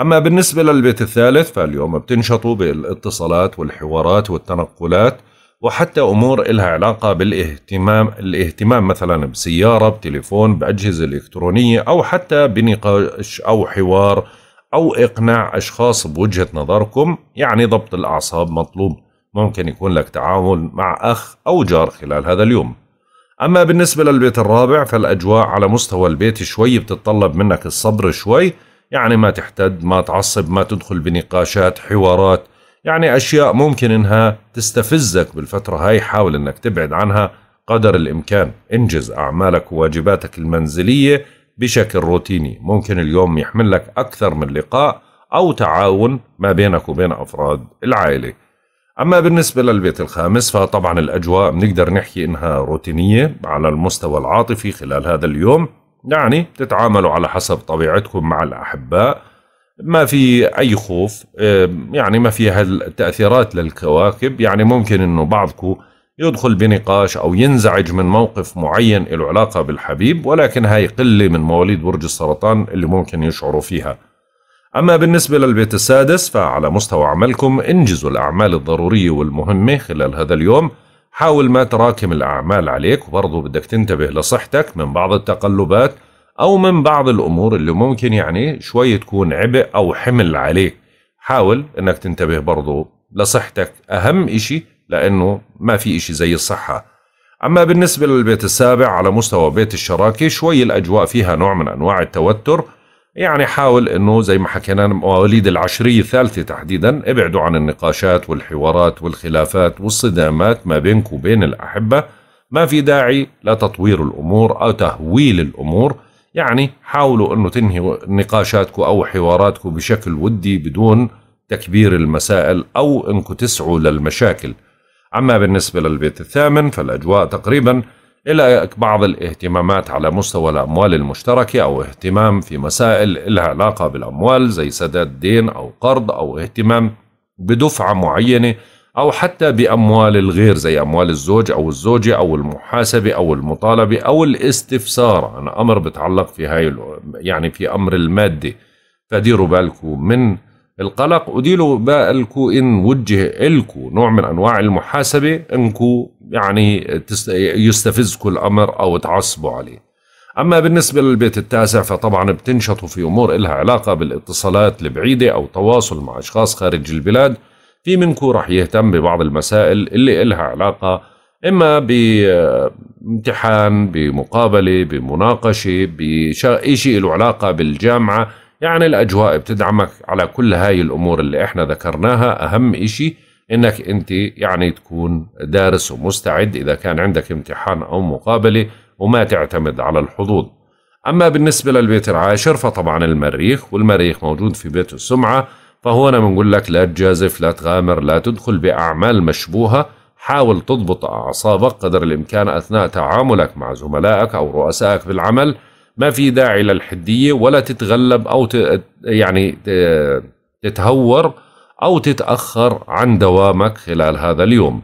أما بالنسبة للبيت الثالث فاليوم بتنشطوا بالاتصالات والحوارات والتنقلات وحتى أمور إلها علاقة بالاهتمام الاهتمام مثلا بسيارة بتليفون بأجهزة إلكترونية أو حتى بنقاش أو حوار أو إقناع أشخاص بوجهة نظركم يعني ضبط الأعصاب مطلوب ممكن يكون لك تعاون مع أخ أو جار خلال هذا اليوم أما بالنسبة للبيت الرابع فالأجواء على مستوى البيت شوي بتتطلب منك الصبر شوي يعني ما تحتد ما تعصب ما تدخل بنقاشات حوارات يعني أشياء ممكن إنها تستفزك بالفترة هاي حاول إنك تبعد عنها قدر الإمكان انجز أعمالك وواجباتك المنزلية بشكل روتيني ممكن اليوم يحمل لك أكثر من لقاء أو تعاون ما بينك وبين أفراد العائلة أما بالنسبة للبيت الخامس فطبعا الأجواء بنقدر نحكي إنها روتينية على المستوى العاطفي خلال هذا اليوم يعني تتعاملوا على حسب طبيعتكم مع الأحباء ما في أي خوف يعني ما في هالتأثيرات للكواكب يعني ممكن إنه بعضكم يدخل بنقاش أو ينزعج من موقف معين له علاقة بالحبيب ولكن هاي قلة من مواليد برج السرطان اللي ممكن يشعروا فيها أما بالنسبة للبيت السادس فعلى مستوى عملكم انجزوا الأعمال الضرورية والمهمة خلال هذا اليوم حاول ما تراكم الأعمال عليك وبرضه بدك تنتبه لصحتك من بعض التقلبات أو من بعض الأمور اللي ممكن يعني شوي تكون عبء أو حمل عليك حاول أنك تنتبه برضه لصحتك أهم إشي لأنه ما في إشي زي الصحة أما بالنسبة للبيت السابع على مستوى بيت الشراكة شوي الأجواء فيها نوع من أنواع التوتر يعني حاول انه زي ما حكينا مواليد العشريه الثالثه تحديدا ابعدوا عن النقاشات والحوارات والخلافات والصدامات ما بينك وبين الاحبه ما في داعي لتطوير الامور او تهويل الامور يعني حاولوا انه تنهي نقاشاتك او حواراتك بشكل ودي بدون تكبير المسائل او انكم تسعوا للمشاكل اما بالنسبه للبيت الثامن فالاجواء تقريبا إلى بعض الاهتمامات على مستوى الأموال المشتركة أو اهتمام في مسائل لها علاقة بالأموال زي سداد دين أو قرض أو اهتمام بدفعة معينة أو حتى بأموال الغير زي أموال الزوج أو الزوجة أو المحاسبة أو المطالبة أو الاستفسار عن أمر بتعلق في هاي يعني في أمر المادة فديروا بالكم من القلق أديله بالكو إن وجه إلكو نوع من أنواع المحاسبة إنكو يعني يستفزكو الأمر أو تعصبوا عليه أما بالنسبة للبيت التاسع فطبعا بتنشطوا في أمور إلها علاقة بالاتصالات البعيدة أو تواصل مع أشخاص خارج البلاد في منكو رح يهتم ببعض المسائل اللي إلها علاقة إما بامتحان بمقابلة بمناقشة بشيء له علاقة بالجامعة يعني الأجواء بتدعمك على كل هاي الأمور اللي إحنا ذكرناها أهم إشي إنك أنت يعني تكون دارس ومستعد إذا كان عندك امتحان أو مقابلة وما تعتمد على الحظوظ أما بالنسبة للبيت العاشر فطبعا المريخ والمريخ موجود في بيت السمعة فهنا بنقول لك لا تجازف لا تغامر لا تدخل بأعمال مشبوهة حاول تضبط أعصابك قدر الإمكان أثناء تعاملك مع زملائك أو رؤسائك بالعمل ما في داعي للحدية ولا تتغلب أو ت... يعني تتهور أو تتأخر عن دوامك خلال هذا اليوم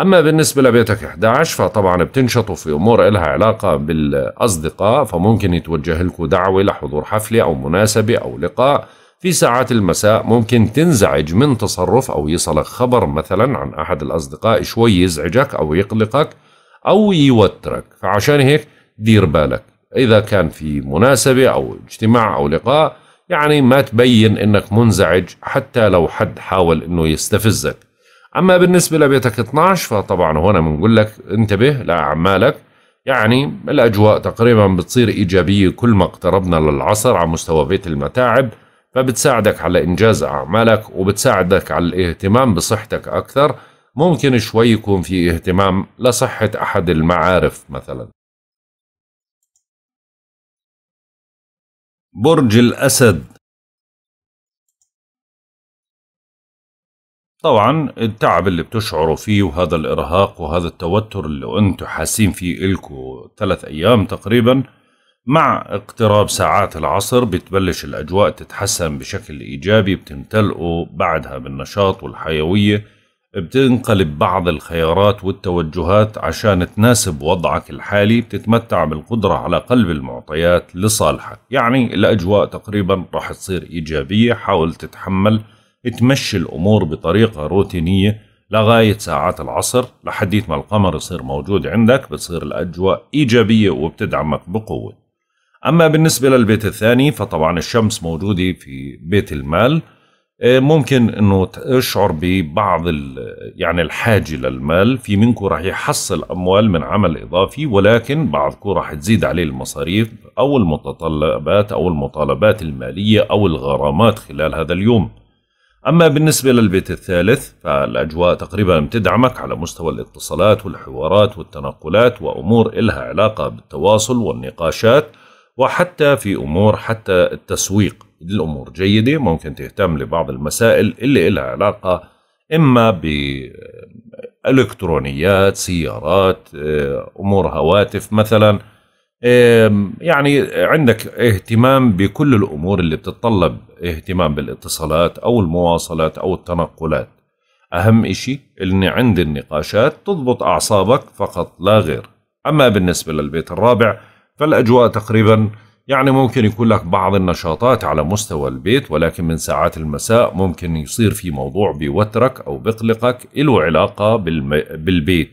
أما بالنسبة لبيتك 11 فطبعا بتنشطوا في أمور إلها علاقة بالأصدقاء فممكن يتوجه لكم دعوة لحضور حفلة أو مناسبة أو لقاء في ساعات المساء ممكن تنزعج من تصرف أو يصلك خبر مثلا عن أحد الأصدقاء شوي يزعجك أو يقلقك أو يوترك فعشان هيك دير بالك إذا كان في مناسبة أو اجتماع أو لقاء يعني ما تبين إنك منزعج حتى لو حد حاول إنه يستفزك أما بالنسبة لبيتك 12 فطبعا هنا بنقول لك انتبه لأعمالك يعني الأجواء تقريبا بتصير إيجابية كل ما اقتربنا للعصر على مستوى بيت المتاعب فبتساعدك على إنجاز أعمالك وبتساعدك على الاهتمام بصحتك أكثر ممكن شوي يكون في اهتمام لصحة أحد المعارف مثلا برج الأسد طبعا التعب اللي بتشعروا فيه وهذا الإرهاق وهذا التوتر اللي أنتوا حاسين فيه إلكوا ثلاث أيام تقريبا مع اقتراب ساعات العصر بتبلش الأجواء تتحسن بشكل إيجابي بتمتلئوا بعدها بالنشاط والحيوية بتنقلب بعض الخيارات والتوجهات عشان تناسب وضعك الحالي بتتمتع بالقدرة على قلب المعطيات لصالحك يعني الأجواء تقريبا راح تصير إيجابية حاول تتحمل تمشي الأمور بطريقة روتينية لغاية ساعات العصر لحديت ما القمر يصير موجود عندك بتصير الأجواء إيجابية وبتدعمك بقوة أما بالنسبة للبيت الثاني فطبعا الشمس موجودة في بيت المال آه، ممكن انه تشعر ببعض يعني الحاجه للمال في منكم راح يحصل اموال من عمل اضافي ولكن بعضكم راح تزيد عليه المصاريف او المتطلبات او المطالبات الماليه او الغرامات خلال هذا اليوم اما بالنسبه للبيت الثالث فالاجواء تقريبا بتدعمك على مستوى الاتصالات والحوارات والتنقلات وامور الها علاقه بالتواصل والنقاشات وحتى في امور حتى التسويق الامور جيده ممكن تهتم لبعض المسائل اللي لها علاقه اما بالكترونيات سيارات آه، امور هواتف مثلا يعني عندك اهتمام بكل الامور اللي بتتطلب اهتمام بالاتصالات او المواصلات او التنقلات اهم اشي ان عند النقاشات تضبط اعصابك فقط لا غير اما بالنسبه للبيت الرابع فالأجواء تقريبا يعني ممكن يكون لك بعض النشاطات على مستوى البيت ولكن من ساعات المساء ممكن يصير في موضوع بيوترك أو بقلقك له علاقة بالبيت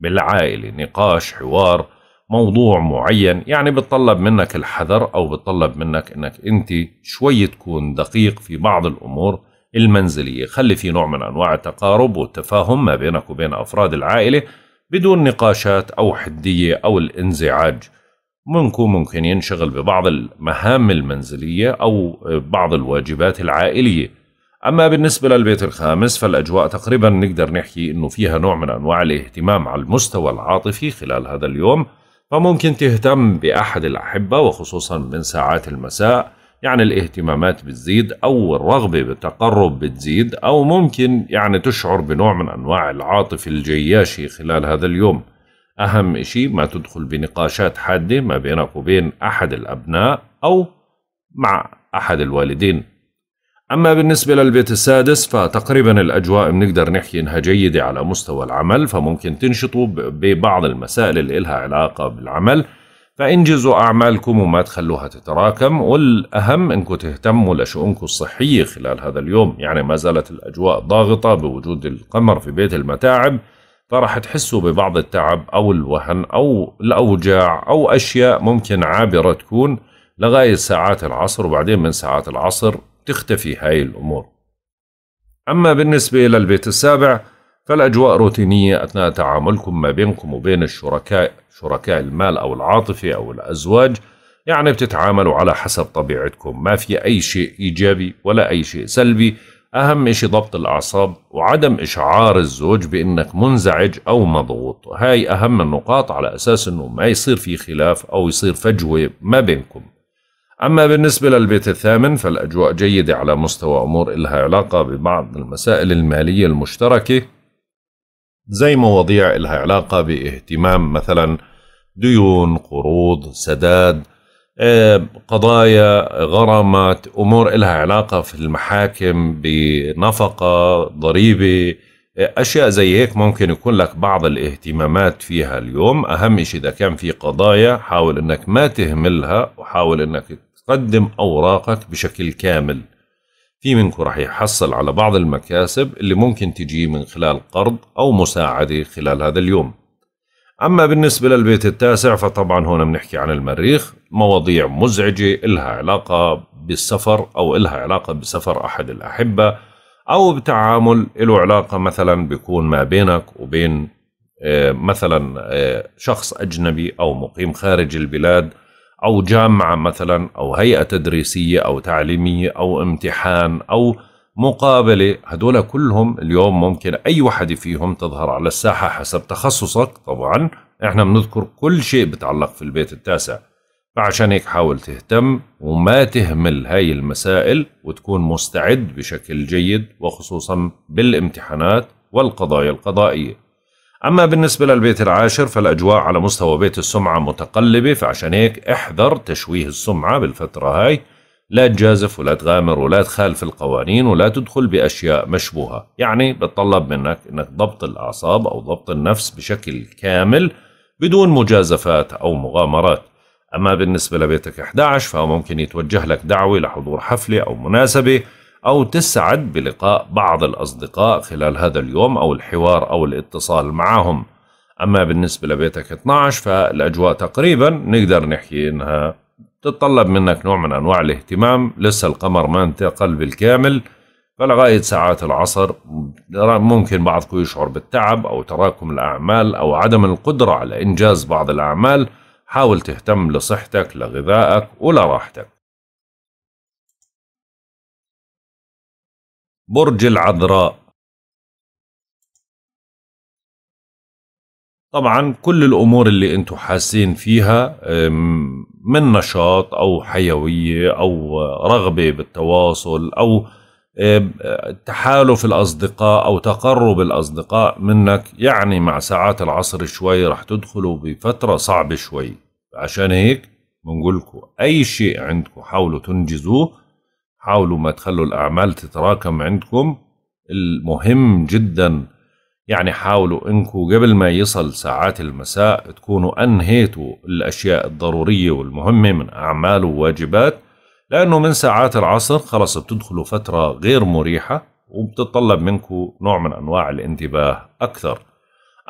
بالعائلة نقاش حوار موضوع معين يعني بتطلب منك الحذر أو بتطلب منك أنك أنت شوي تكون دقيق في بعض الأمور المنزلية خلي في نوع من أنواع التقارب والتفاهم ما بينك وبين أفراد العائلة بدون نقاشات أو حدية أو الانزعاج منكم ممكن ينشغل ببعض المهام المنزلية أو بعض الواجبات العائلية أما بالنسبة للبيت الخامس فالأجواء تقريبا نقدر نحكي أنه فيها نوع من أنواع الاهتمام على المستوى العاطفي خلال هذا اليوم فممكن تهتم بأحد الأحبة وخصوصا من ساعات المساء يعني الاهتمامات بتزيد أو الرغبة بالتقرب بتزيد أو ممكن يعني تشعر بنوع من أنواع العاطفة الجياشة خلال هذا اليوم أهم شيء ما تدخل بنقاشات حادة ما بينك وبين أحد الأبناء أو مع أحد الوالدين أما بالنسبة للبيت السادس فتقريبا الأجواء بنقدر نحكي إنها جيدة على مستوى العمل فممكن تنشطوا ببعض المسائل اللي إلها علاقة بالعمل فانجزوا أعمالكم وما تخلوها تتراكم والأهم إنكم تهتموا لشؤونكم الصحية خلال هذا اليوم يعني ما زالت الأجواء ضاغطة بوجود القمر في بيت المتاعب فرح تحسوا ببعض التعب أو الوهن أو الأوجاع أو أشياء ممكن عابرة تكون لغاية ساعات العصر وبعدين من ساعات العصر تختفي هاي الأمور أما بالنسبة للبيت السابع فالأجواء روتينية أثناء تعاملكم ما بينكم وبين الشركاء شركاء المال أو العاطفة أو الأزواج يعني بتتعاملوا على حسب طبيعتكم ما في أي شيء إيجابي ولا أي شيء سلبي أهم إشي ضبط الأعصاب وعدم إشعار الزوج بإنك منزعج أو مضغوط هاي أهم النقاط على أساس إنه ما يصير في خلاف أو يصير فجوة ما بينكم أما بالنسبة للبيت الثامن فالأجواء جيدة على مستوى أمور إلها علاقة ببعض المسائل المالية المشتركة زي مواضيع إلها علاقة باهتمام مثلا ديون قروض سداد قضايا غرامات امور لها علاقه في المحاكم بنفقه ضريبه اشياء زي هيك ممكن يكون لك بعض الاهتمامات فيها اليوم اهم شيء اذا كان في قضايا حاول انك ما تهملها وحاول انك تقدم اوراقك بشكل كامل في منكم راح يحصل على بعض المكاسب اللي ممكن تجي من خلال قرض او مساعده خلال هذا اليوم أما بالنسبة للبيت التاسع فطبعا هنا بنحكي عن المريخ مواضيع مزعجة إلها علاقة بالسفر أو إلها علاقة بسفر أحد الأحبة أو بتعامل له علاقة مثلا بيكون ما بينك وبين آه، مثلا آه، شخص أجنبي أو مقيم خارج البلاد أو جامعة مثلا أو هيئة تدريسية أو تعليمية أو امتحان أو مقابله هدول كلهم اليوم ممكن اي وحده فيهم تظهر على الساحه حسب تخصصك طبعا احنا بنذكر كل شيء بتعلق في البيت التاسع فعشان هيك حاول تهتم وما تهمل هاي المسائل وتكون مستعد بشكل جيد وخصوصا بالامتحانات والقضايا القضائية أما بالنسبة للبيت العاشر فالأجواء على مستوى بيت السمعة متقلبة فعشان هيك احذر تشويه السمعة بالفترة هاي لا تجازف ولا تغامر ولا تخالف القوانين ولا تدخل بأشياء مشبوهة يعني بتطلب منك أنك ضبط الأعصاب أو ضبط النفس بشكل كامل بدون مجازفات أو مغامرات أما بالنسبة لبيتك 11 فهو ممكن يتوجه لك دعوة لحضور حفلة أو مناسبة أو تسعد بلقاء بعض الأصدقاء خلال هذا اليوم أو الحوار أو الاتصال معهم أما بالنسبة لبيتك 12 فالأجواء تقريبا نقدر نحكي إنها تتطلب منك نوع من أنواع الاهتمام لسه القمر ما انتقل بالكامل فلغاية ساعات العصر ممكن بعضكم يشعر بالتعب أو تراكم الأعمال أو عدم القدرة على إنجاز بعض الأعمال حاول تهتم لصحتك لغذائك ولراحتك برج العذراء طبعا كل الأمور اللي أنتوا حاسين فيها من نشاط او حيويه او رغبه بالتواصل او تحالف الاصدقاء او تقرب الاصدقاء منك يعني مع ساعات العصر شوي رح تدخلوا بفتره صعبه شوي عشان هيك بنقول لكم اي شيء عندكم حاولوا تنجزوه حاولوا ما تخلوا الاعمال تتراكم عندكم المهم جدا يعني حاولوا انكم قبل ما يصل ساعات المساء تكونوا انهيتوا الاشياء الضروريه والمهمه من اعمال وواجبات لانه من ساعات العصر خلص بتدخلوا فتره غير مريحه وبتتطلب منكم نوع من انواع الانتباه اكثر.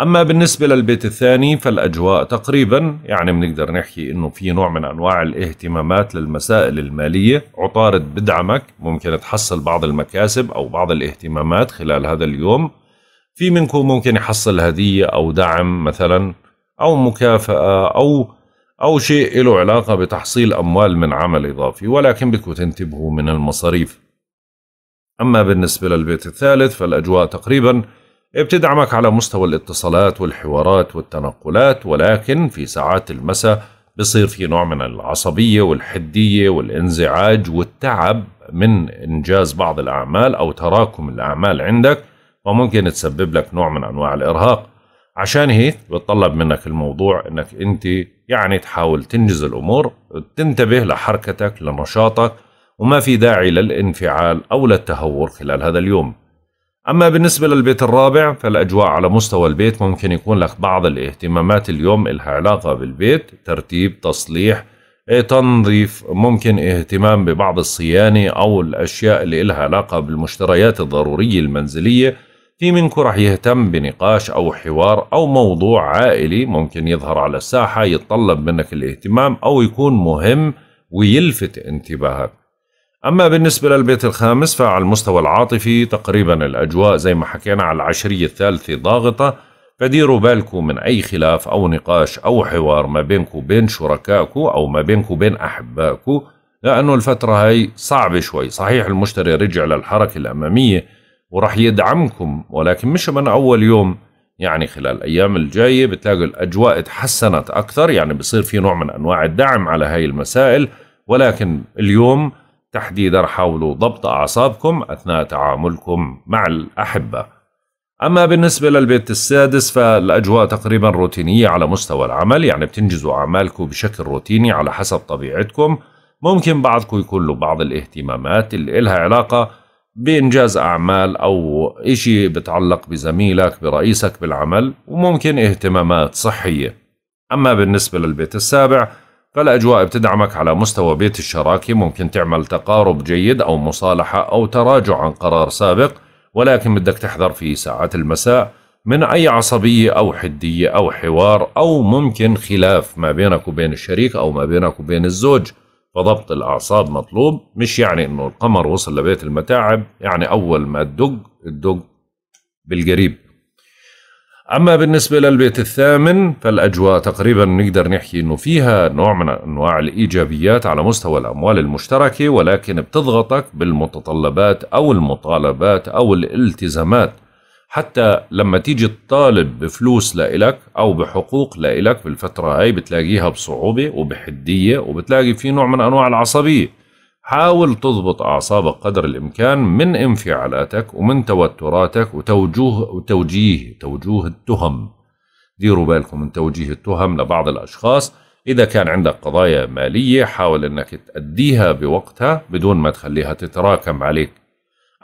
اما بالنسبه للبيت الثاني فالاجواء تقريبا يعني بنقدر نحكي انه في نوع من انواع الاهتمامات للمسائل الماليه عطارد بدعمك ممكن تحصل بعض المكاسب او بعض الاهتمامات خلال هذا اليوم في منكم ممكن يحصل هدية أو دعم مثلا أو مكافأة أو أو شيء له علاقة بتحصيل أموال من عمل إضافي ولكن بدكم تنتبهوا من المصاريف أما بالنسبة للبيت الثالث فالأجواء تقريبا بتدعمك على مستوى الاتصالات والحوارات والتنقلات ولكن في ساعات المساء بصير في نوع من العصبية والحدية والانزعاج والتعب من إنجاز بعض الأعمال أو تراكم الأعمال عندك وممكن تسبب لك نوع من أنواع الإرهاق عشان هيك بتطلب منك الموضوع انك انت يعني تحاول تنجز الامور تنتبه لحركتك لنشاطك وما في داعي للانفعال او للتهور خلال هذا اليوم اما بالنسبه للبيت الرابع فالاجواء على مستوى البيت ممكن يكون لك بعض الاهتمامات اليوم لها علاقه بالبيت ترتيب تصليح إيه، تنظيف ممكن اهتمام ببعض الصيانه او الاشياء اللي لها علاقه بالمشتريات الضروريه المنزليه في منكم راح يهتم بنقاش أو حوار أو موضوع عائلي ممكن يظهر على الساحة يتطلب منك الاهتمام أو يكون مهم ويلفت انتباهك أما بالنسبة للبيت الخامس فعلى المستوى العاطفي تقريبا الأجواء زي ما حكينا على العشرية الثالثة ضاغطة فديروا بالكم من أي خلاف أو نقاش أو حوار ما بينكم وبين شركائكم أو ما بينكم وبين أحبائكم لأنه الفترة هاي صعبة شوي صحيح المشتري رجع للحركة الأمامية وراح يدعمكم ولكن مش من اول يوم يعني خلال الايام الجايه بتلاقوا الاجواء تحسنت اكثر يعني بصير في نوع من انواع الدعم على هاي المسائل ولكن اليوم تحديدا حاولوا ضبط اعصابكم اثناء تعاملكم مع الاحبه اما بالنسبه للبيت السادس فالاجواء تقريبا روتينيه على مستوى العمل يعني بتنجزوا اعمالكم بشكل روتيني على حسب طبيعتكم ممكن بعضكم يكون له بعض الاهتمامات اللي لها علاقه بإنجاز أعمال أو إشي بتعلق بزميلك برئيسك بالعمل وممكن اهتمامات صحية أما بالنسبة للبيت السابع فالأجواء بتدعمك على مستوى بيت الشراكة ممكن تعمل تقارب جيد أو مصالحة أو تراجع عن قرار سابق ولكن بدك تحذر في ساعات المساء من أي عصبية أو حدية أو حوار أو ممكن خلاف ما بينك وبين الشريك أو ما بينك وبين الزوج فضبط الأعصاب مطلوب مش يعني إنه القمر وصل لبيت المتاعب يعني أول ما تدق تدق بالقريب أما بالنسبة للبيت الثامن فالأجواء تقريبا نقدر نحكي إنه فيها نوع من أنواع الإيجابيات على مستوى الأموال المشتركة ولكن بتضغطك بالمتطلبات أو المطالبات أو الالتزامات حتى لما تيجي تطالب بفلوس لإلك أو بحقوق لإلك بالفترة هاي بتلاقيها بصعوبة وبحدية وبتلاقي في نوع من أنواع العصبية حاول تضبط أعصابك قدر الإمكان من انفعالاتك ومن توتراتك وتوجوه وتوجيه توجيه التهم ديروا بالكم من توجيه التهم لبعض الأشخاص إذا كان عندك قضايا مالية حاول أنك تأديها بوقتها بدون ما تخليها تتراكم عليك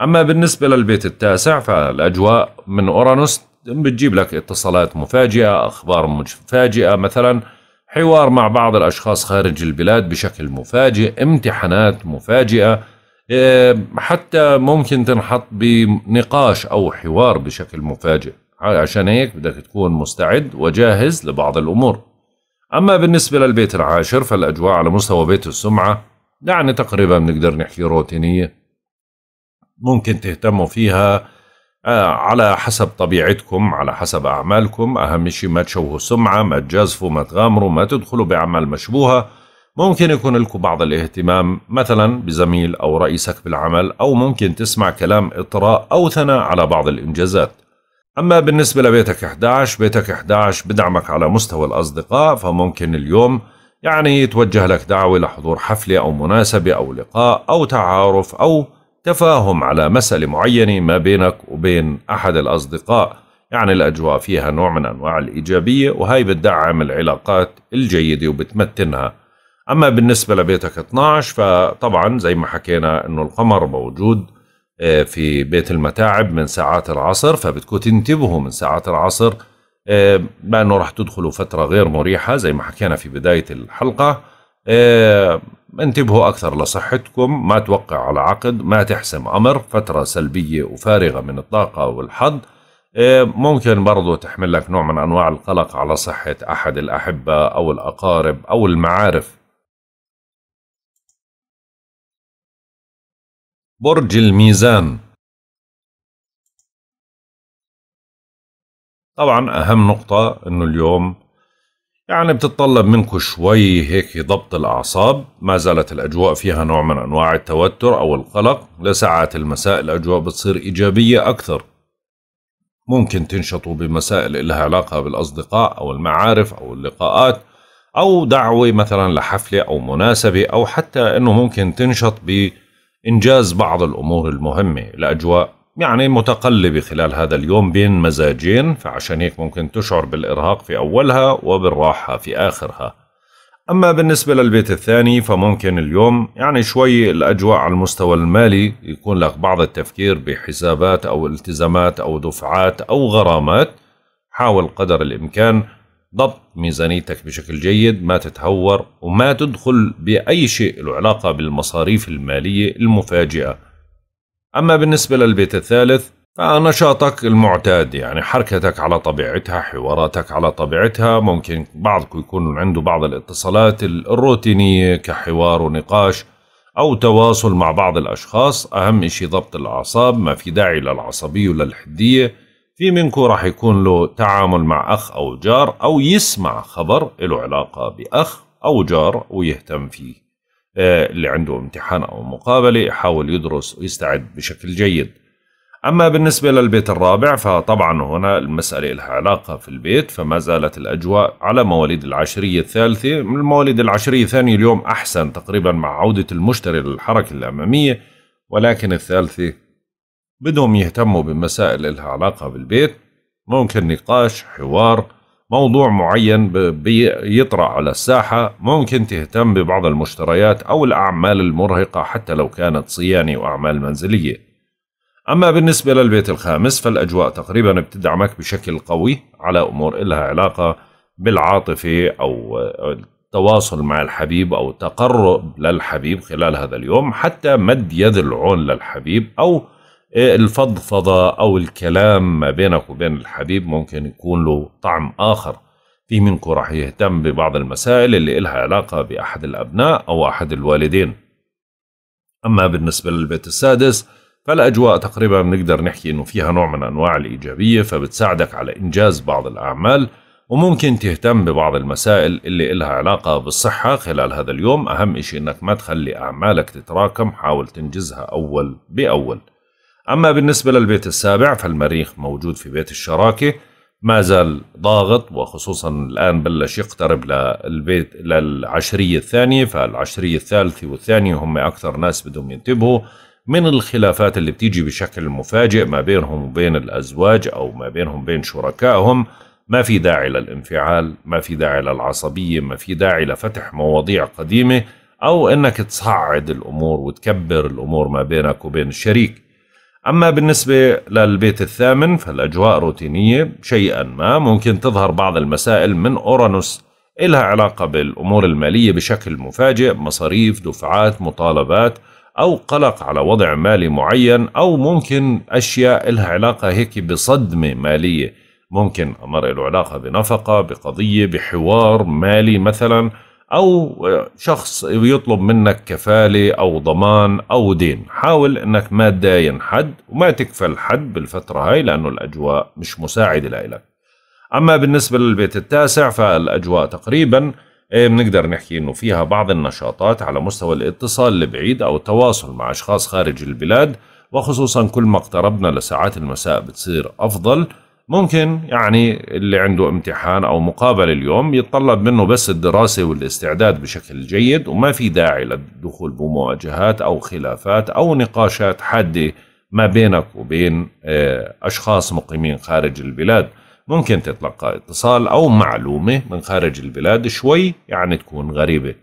أما بالنسبة للبيت التاسع فالأجواء من أورانوس بتجيب لك اتصالات مفاجئة أخبار مفاجئة مثلا حوار مع بعض الأشخاص خارج البلاد بشكل مفاجئ امتحانات مفاجئة إيه، حتى ممكن تنحط بنقاش أو حوار بشكل مفاجئ عشان هيك بدك تكون مستعد وجاهز لبعض الأمور أما بالنسبة للبيت العاشر فالأجواء على مستوى بيت السمعة يعني تقريبا بنقدر نحكي روتينية ممكن تهتموا فيها آه، على حسب طبيعتكم على حسب أعمالكم أهم شيء ما تشوهوا سمعة ما تجازفوا ما تغامروا ما تدخلوا بأعمال مشبوهة ممكن يكون لكم بعض الاهتمام مثلا بزميل أو رئيسك بالعمل أو ممكن تسمع كلام إطراء أو ثناء على بعض الإنجازات أما بالنسبة لبيتك 11 بيتك 11 بدعمك على مستوى الأصدقاء فممكن اليوم يعني يتوجه لك دعوة لحضور حفلة أو مناسبة أو لقاء أو تعارف أو تفاهم على مسألة معينة ما بينك وبين أحد الأصدقاء يعني الأجواء فيها نوع من أنواع الإيجابية وهي بتدعم العلاقات الجيدة وبتمتنها أما بالنسبة لبيتك 12 فطبعا زي ما حكينا أنه القمر موجود آه، في بيت المتاعب من ساعات العصر فبدكم تنتبهوا من ساعات العصر لأنه آه، رح تدخلوا فترة غير مريحة زي ما حكينا في بداية الحلقة آه، انتبهوا أكثر لصحتكم ما توقع على عقد ما تحسم أمر فترة سلبية وفارغة من الطاقة والحظ آه، ممكن برضو تحمل لك نوع من أنواع القلق على صحة أحد الأحبة أو الأقارب أو المعارف برج الميزان طبعا أهم نقطة أنه اليوم يعني بتتطلب منكم شوي هيك ضبط الأعصاب ما زالت الأجواء فيها نوع من أنواع التوتر أو القلق لساعات المساء الأجواء بتصير إيجابية أكثر ممكن تنشطوا بمسائل لها علاقة بالأصدقاء أو المعارف أو اللقاءات أو دعوة مثلا لحفلة أو مناسبة أو حتى أنه ممكن تنشط بإنجاز بعض الأمور المهمة الأجواء يعني متقلبة خلال هذا اليوم بين مزاجين فعشان هيك ممكن تشعر بالإرهاق في أولها وبالراحة في آخرها أما بالنسبة للبيت الثاني فممكن اليوم يعني شوي الأجواء على المستوى المالي يكون لك بعض التفكير بحسابات أو التزامات أو دفعات أو غرامات حاول قدر الإمكان ضبط ميزانيتك بشكل جيد ما تتهور وما تدخل بأي شيء له علاقة بالمصاريف المالية المفاجئة أما بالنسبة للبيت الثالث فنشاطك المعتاد يعني حركتك على طبيعتها حواراتك على طبيعتها ممكن بعضكم يكون عنده بعض الاتصالات الروتينية كحوار ونقاش أو تواصل مع بعض الأشخاص أهم إشي ضبط الأعصاب ما في داعي للعصبية وللحدية في منكم راح يكون له تعامل مع أخ أو جار أو يسمع خبر له علاقة بأخ أو جار ويهتم فيه اللي عنده امتحان أو مقابلة يحاول يدرس ويستعد بشكل جيد أما بالنسبة للبيت الرابع فطبعا هنا المسألة لها علاقة في البيت فما زالت الأجواء على مواليد العشرية الثالثة من المواليد العشرية الثانية اليوم أحسن تقريبا مع عودة المشتري للحركة الأمامية ولكن الثالثة بدهم يهتموا بمسائل لها علاقة بالبيت ممكن نقاش حوار موضوع معين بيطرأ على الساحة ممكن تهتم ببعض المشتريات أو الأعمال المرهقة حتى لو كانت صيانة وأعمال منزلية أما بالنسبة للبيت الخامس فالأجواء تقريبا بتدعمك بشكل قوي على أمور إلها علاقة بالعاطفة أو التواصل مع الحبيب أو التقرب للحبيب خلال هذا اليوم حتى مد يد العون للحبيب أو الفضفضة أو الكلام ما بينك وبين الحبيب ممكن يكون له طعم آخر في منكم راح يهتم ببعض المسائل اللي إلها علاقة بأحد الأبناء أو أحد الوالدين أما بالنسبة للبيت السادس فالأجواء تقريبا بنقدر نحكي إنه فيها نوع من أنواع الإيجابية فبتساعدك على إنجاز بعض الأعمال وممكن تهتم ببعض المسائل اللي إلها علاقة بالصحة خلال هذا اليوم أهم إشي إنك ما تخلي أعمالك تتراكم حاول تنجزها أول بأول أما بالنسبة للبيت السابع فالمريخ موجود في بيت الشراكة ما زال ضاغط وخصوصا الآن بلش يقترب للبيت للعشرية الثانية فالعشرية الثالثة والثانية هم أكثر ناس بدهم ينتبهوا من الخلافات اللي بتيجي بشكل مفاجئ ما بينهم وبين الأزواج أو ما بينهم وبين شركائهم ما في داعي للانفعال ما في داعي للعصبية ما في داعي لفتح مواضيع قديمة أو أنك تصعد الأمور وتكبر الأمور ما بينك وبين الشريك أما بالنسبة للبيت الثامن فالأجواء روتينية شيئا ما ممكن تظهر بعض المسائل من أورانوس إلها علاقة بالأمور المالية بشكل مفاجئ مصاريف دفعات مطالبات أو قلق على وضع مالي معين أو ممكن أشياء إلها علاقة هيك بصدمة مالية ممكن أمر له علاقة بنفقة بقضية بحوار مالي مثلا او شخص يطلب منك كفاله او ضمان او دين حاول انك ما تداين حد وما تكفل حد بالفتره هاي لانه الاجواء مش مساعده لإلك اما بالنسبه للبيت التاسع فالاجواء تقريبا إيه، بنقدر نحكي انه فيها بعض النشاطات على مستوى الاتصال البعيد او التواصل مع اشخاص خارج البلاد وخصوصا كل ما اقتربنا لساعات المساء بتصير افضل ممكن يعني اللي عنده امتحان او مقابله اليوم يتطلب منه بس الدراسه والاستعداد بشكل جيد وما في داعي للدخول بمواجهات او خلافات او نقاشات حاده ما بينك وبين آه، اشخاص مقيمين خارج البلاد ممكن تتلقى اتصال او معلومه من خارج البلاد شوي يعني تكون غريبه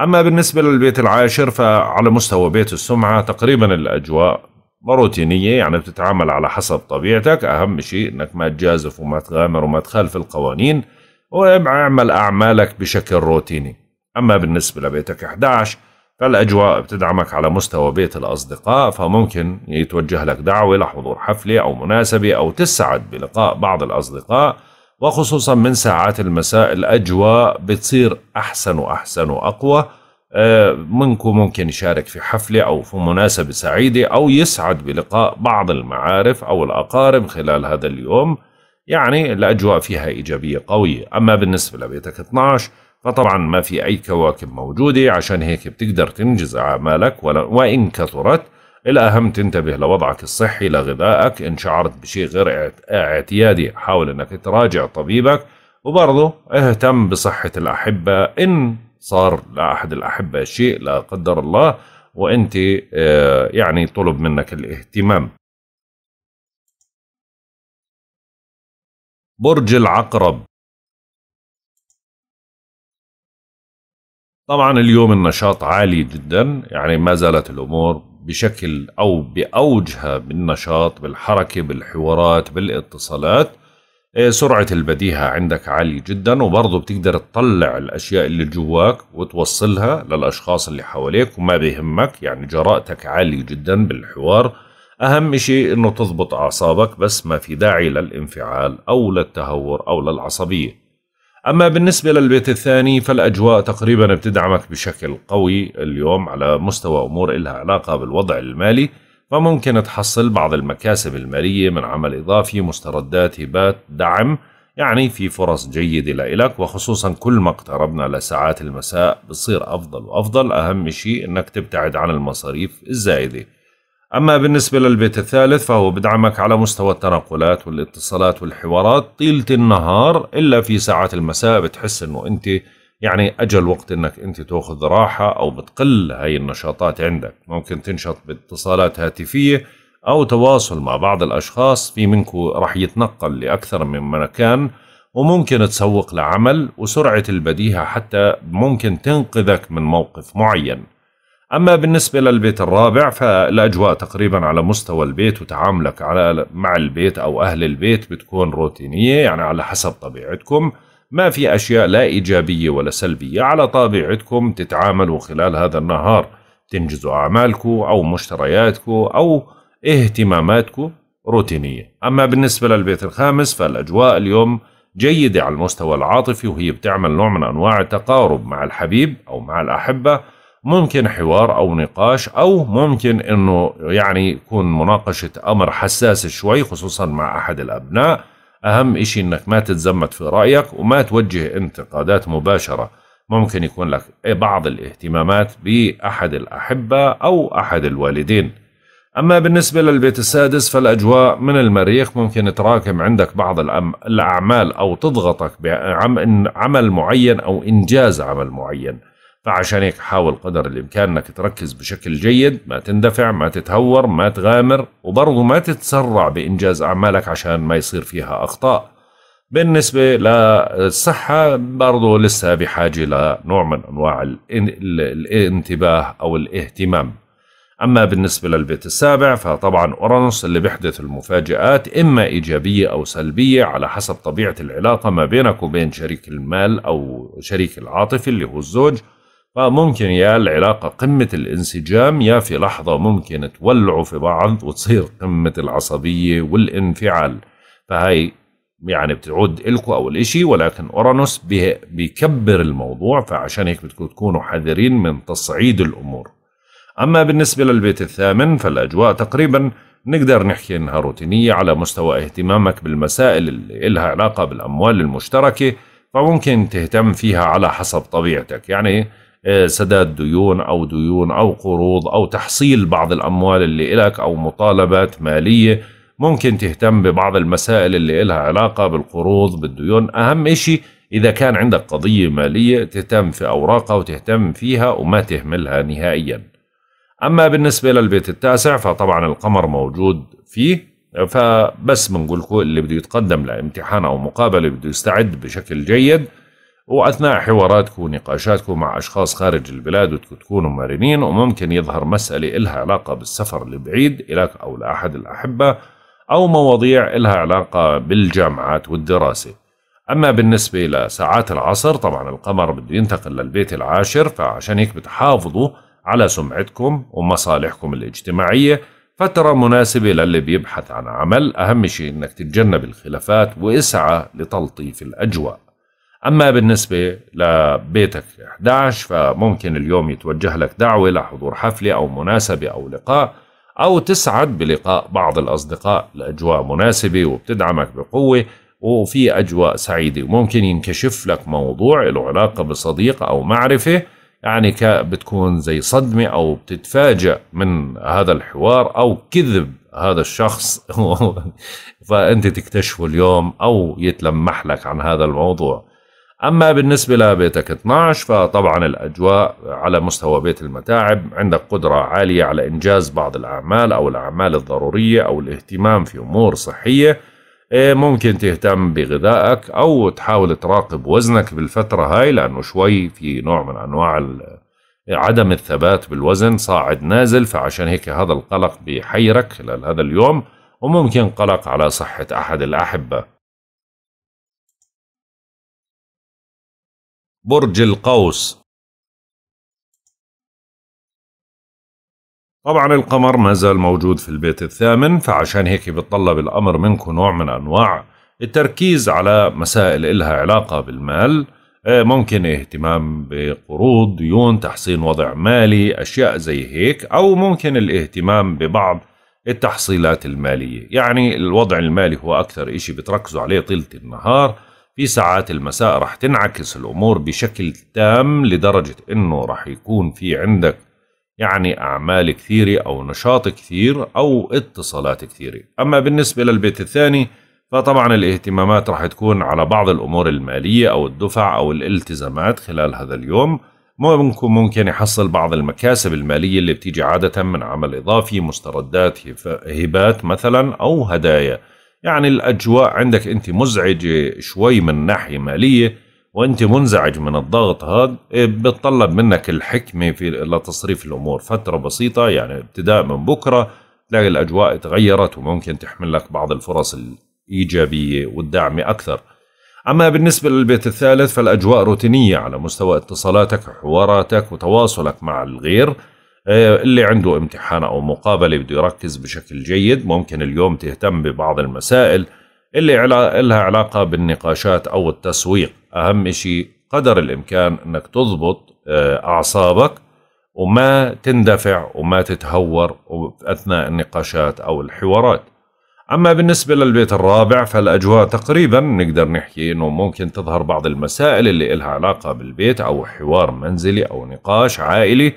اما بالنسبه للبيت العاشر فعلى مستوى بيت السمعه تقريبا الاجواء روتينية يعني بتتعامل على حسب طبيعتك أهم شيء أنك ما تجازف وما تغامر وما تخالف القوانين واعمل أعمالك بشكل روتيني أما بالنسبة لبيتك 11 فالأجواء بتدعمك على مستوى بيت الأصدقاء فممكن يتوجه لك دعوة لحضور حفلة أو مناسبة أو تسعد بلقاء بعض الأصدقاء وخصوصا من ساعات المساء الأجواء بتصير أحسن وأحسن وأقوى آه، منكم ممكن يشارك في حفلة أو في مناسبة سعيدة أو يسعد بلقاء بعض المعارف أو الأقارب خلال هذا اليوم يعني الأجواء فيها إيجابية قوية أما بالنسبة لبيتك 12 فطبعا ما في أي كواكب موجودة عشان هيك بتقدر تنجز أعمالك وإن كثرت الأهم تنتبه لوضعك الصحي لغذائك إن شعرت بشيء غير اعتيادي حاول أنك تراجع طبيبك وبرضه اهتم بصحة الأحبة إن صار لأحد الأحبة شيء لا قدر الله وأنت آه، يعني طلب منك الاهتمام برج العقرب طبعا اليوم النشاط عالي جدا يعني ما زالت الامور بشكل او باوجها بالنشاط بالحركه بالحوارات بالاتصالات إيه، سرعة البديهة عندك عالية جدا وبرضه بتقدر تطلع الأشياء اللي جواك وتوصلها للأشخاص اللي حواليك وما بيهمك يعني جرأتك عالية جدا بالحوار أهم شيء إنه تضبط أعصابك بس ما في داعي للانفعال أو للتهور أو للعصبية أما بالنسبة للبيت الثاني فالأجواء تقريبا بتدعمك بشكل قوي اليوم على مستوى أمور إلها علاقة بالوضع المالي فممكن تحصل بعض المكاسب المالية من عمل إضافي مستردات هبات دعم يعني في فرص جيدة لإلك وخصوصا كل ما اقتربنا لساعات المساء بتصير أفضل وأفضل أهم شيء أنك تبتعد عن المصاريف الزائدة أما بالنسبة للبيت الثالث فهو بدعمك على مستوى التنقلات والاتصالات والحوارات طيلة النهار إلا في ساعات المساء بتحس أنه أنت يعني أجل وقت أنك أنت تأخذ راحة أو بتقل هاي النشاطات عندك ممكن تنشط باتصالات هاتفية أو تواصل مع بعض الأشخاص في منكم رح يتنقل لأكثر من مكان وممكن تسوق لعمل وسرعة البديهة حتى ممكن تنقذك من موقف معين أما بالنسبة للبيت الرابع فالأجواء تقريبا على مستوى البيت وتعاملك على مع البيت أو أهل البيت بتكون روتينية يعني على حسب طبيعتكم ما في أشياء لا إيجابية ولا سلبية على طبيعتكم تتعاملوا خلال هذا النهار تنجزوا أعمالكم أو مشترياتكم أو اهتماماتكم روتينية أما بالنسبة للبيت الخامس فالأجواء اليوم جيدة على المستوى العاطفي وهي بتعمل نوع من أنواع التقارب مع الحبيب أو مع الأحبة ممكن حوار أو نقاش أو ممكن أنه يعني يكون مناقشة أمر حساس شوي خصوصا مع أحد الأبناء أهم إشي إنك ما تتزمت في رأيك وما توجه انتقادات مباشرة ممكن يكون لك بعض الاهتمامات بأحد الأحبة أو أحد الوالدين أما بالنسبة للبيت السادس فالأجواء من المريخ ممكن تراكم عندك بعض الأعمال أو تضغطك بعمل معين أو إنجاز عمل معين فعشان هيك حاول قدر الإمكان أنك تركز بشكل جيد ما تندفع ما تتهور ما تغامر وبرضه ما تتسرع بإنجاز أعمالك عشان ما يصير فيها أخطاء بالنسبة للصحة برضه لسه بحاجة لنوع من أنواع الانتباه أو الاهتمام أما بالنسبة للبيت السابع فطبعا أورانوس اللي بيحدث المفاجآت إما إيجابية أو سلبية على حسب طبيعة العلاقة ما بينك وبين شريك المال أو شريك العاطفي اللي هو الزوج فممكن يا العلاقة قمة الانسجام يا في لحظة ممكن تولعوا في بعض وتصير قمة العصبية والانفعال فهي يعني بتعود إلكو أو الإشي ولكن أورانوس بيكبر الموضوع فعشان هيك بدكم تكونوا حذرين من تصعيد الأمور أما بالنسبة للبيت الثامن فالأجواء تقريبا نقدر نحكي إنها روتينية على مستوى اهتمامك بالمسائل اللي إلها علاقة بالأموال المشتركة فممكن تهتم فيها على حسب طبيعتك يعني آه، سداد ديون أو ديون أو قروض أو تحصيل بعض الأموال اللي إلك أو مطالبات مالية ممكن تهتم ببعض المسائل اللي إلها علاقة بالقروض بالديون أهم إشي إذا كان عندك قضية مالية تهتم في أوراقها وتهتم فيها وما تهملها نهائيا أما بالنسبة للبيت التاسع فطبعا القمر موجود فيه فبس بنقول لكم اللي بده يتقدم لامتحان أو مقابلة بده يستعد بشكل جيد واثناء حواراتكم ونقاشاتكم مع اشخاص خارج البلاد وتكونوا تكونوا مرنين وممكن يظهر مساله الها علاقه بالسفر البعيد الك او لاحد الاحبه او مواضيع الها علاقه بالجامعات والدراسه. اما بالنسبه لساعات العصر طبعا القمر بده ينتقل للبيت العاشر فعشان هيك بتحافظوا على سمعتكم ومصالحكم الاجتماعيه فترة مناسبة للي بيبحث عن عمل أهم شيء أنك تتجنب الخلافات واسعى لتلطيف الأجواء أما بالنسبة لبيتك 11 فممكن اليوم يتوجه لك دعوة لحضور حفلة أو مناسبة أو لقاء أو تسعد بلقاء بعض الأصدقاء لأجواء مناسبة وبتدعمك بقوة وفي أجواء سعيدة وممكن ينكشف لك موضوع له علاقة بصديق أو معرفة يعني بتكون زي صدمة أو بتتفاجأ من هذا الحوار أو كذب هذا الشخص (laughs) فأنت تكتشفه اليوم أو يتلمح لك عن هذا الموضوع أما بالنسبة لبيتك 12 فطبعا الأجواء على مستوى بيت المتاعب عندك قدرة عالية على إنجاز بعض الأعمال أو الأعمال الضرورية أو الاهتمام في أمور صحية إيه، ممكن تهتم بغذائك أو تحاول تراقب وزنك بالفترة هاي لأنه شوي في نوع من أنواع عدم الثبات بالوزن صاعد نازل فعشان هيك هذا القلق بحيرك خلال هذا اليوم وممكن قلق على صحة أحد الأحبة برج القوس طبعا القمر ما زال موجود في البيت الثامن فعشان هيك بتطلب الأمر منكم نوع من أنواع التركيز على مسائل إلها علاقة بالمال آه، ممكن اهتمام بقروض ديون تحسين وضع مالي أشياء زي هيك أو ممكن الاهتمام ببعض التحصيلات المالية يعني الوضع المالي هو أكثر إشي بتركزوا عليه طيلة النهار في ساعات المساء رح تنعكس الأمور بشكل تام لدرجة إنه رح يكون في عندك يعني أعمال كثيرة أو نشاط كثير أو اتصالات كثيرة أما بالنسبة للبيت الثاني فطبعا الاهتمامات رح تكون على بعض الأمور المالية أو الدفع أو الالتزامات خلال هذا اليوم ممكن ممكن يحصل بعض المكاسب المالية اللي بتيجي عادة من عمل إضافي مستردات هبات مثلا أو هدايا يعني الأجواء عندك أنت مزعجة شوي من ناحية مالية وأنت منزعج من الضغط هذا إيه، بتطلب منك الحكمة في لتصريف الأمور فترة بسيطة يعني ابتداء من بكرة تلاقي الأجواء تغيرت وممكن تحمل لك بعض الفرص الإيجابية والداعمة أكثر أما بالنسبة للبيت الثالث فالأجواء روتينية على مستوى اتصالاتك وحواراتك وتواصلك مع الغير آه، اللي عنده امتحان أو مقابلة بده يركز بشكل جيد ممكن اليوم تهتم ببعض المسائل اللي لها علاقة بالنقاشات أو التسويق أهم شيء قدر الإمكان أنك تضبط آه، أعصابك وما تندفع وما تتهور أثناء النقاشات أو الحوارات أما بالنسبة للبيت الرابع فالأجواء تقريبا نقدر نحكي أنه ممكن تظهر بعض المسائل اللي إلها علاقة بالبيت أو حوار منزلي أو نقاش عائلي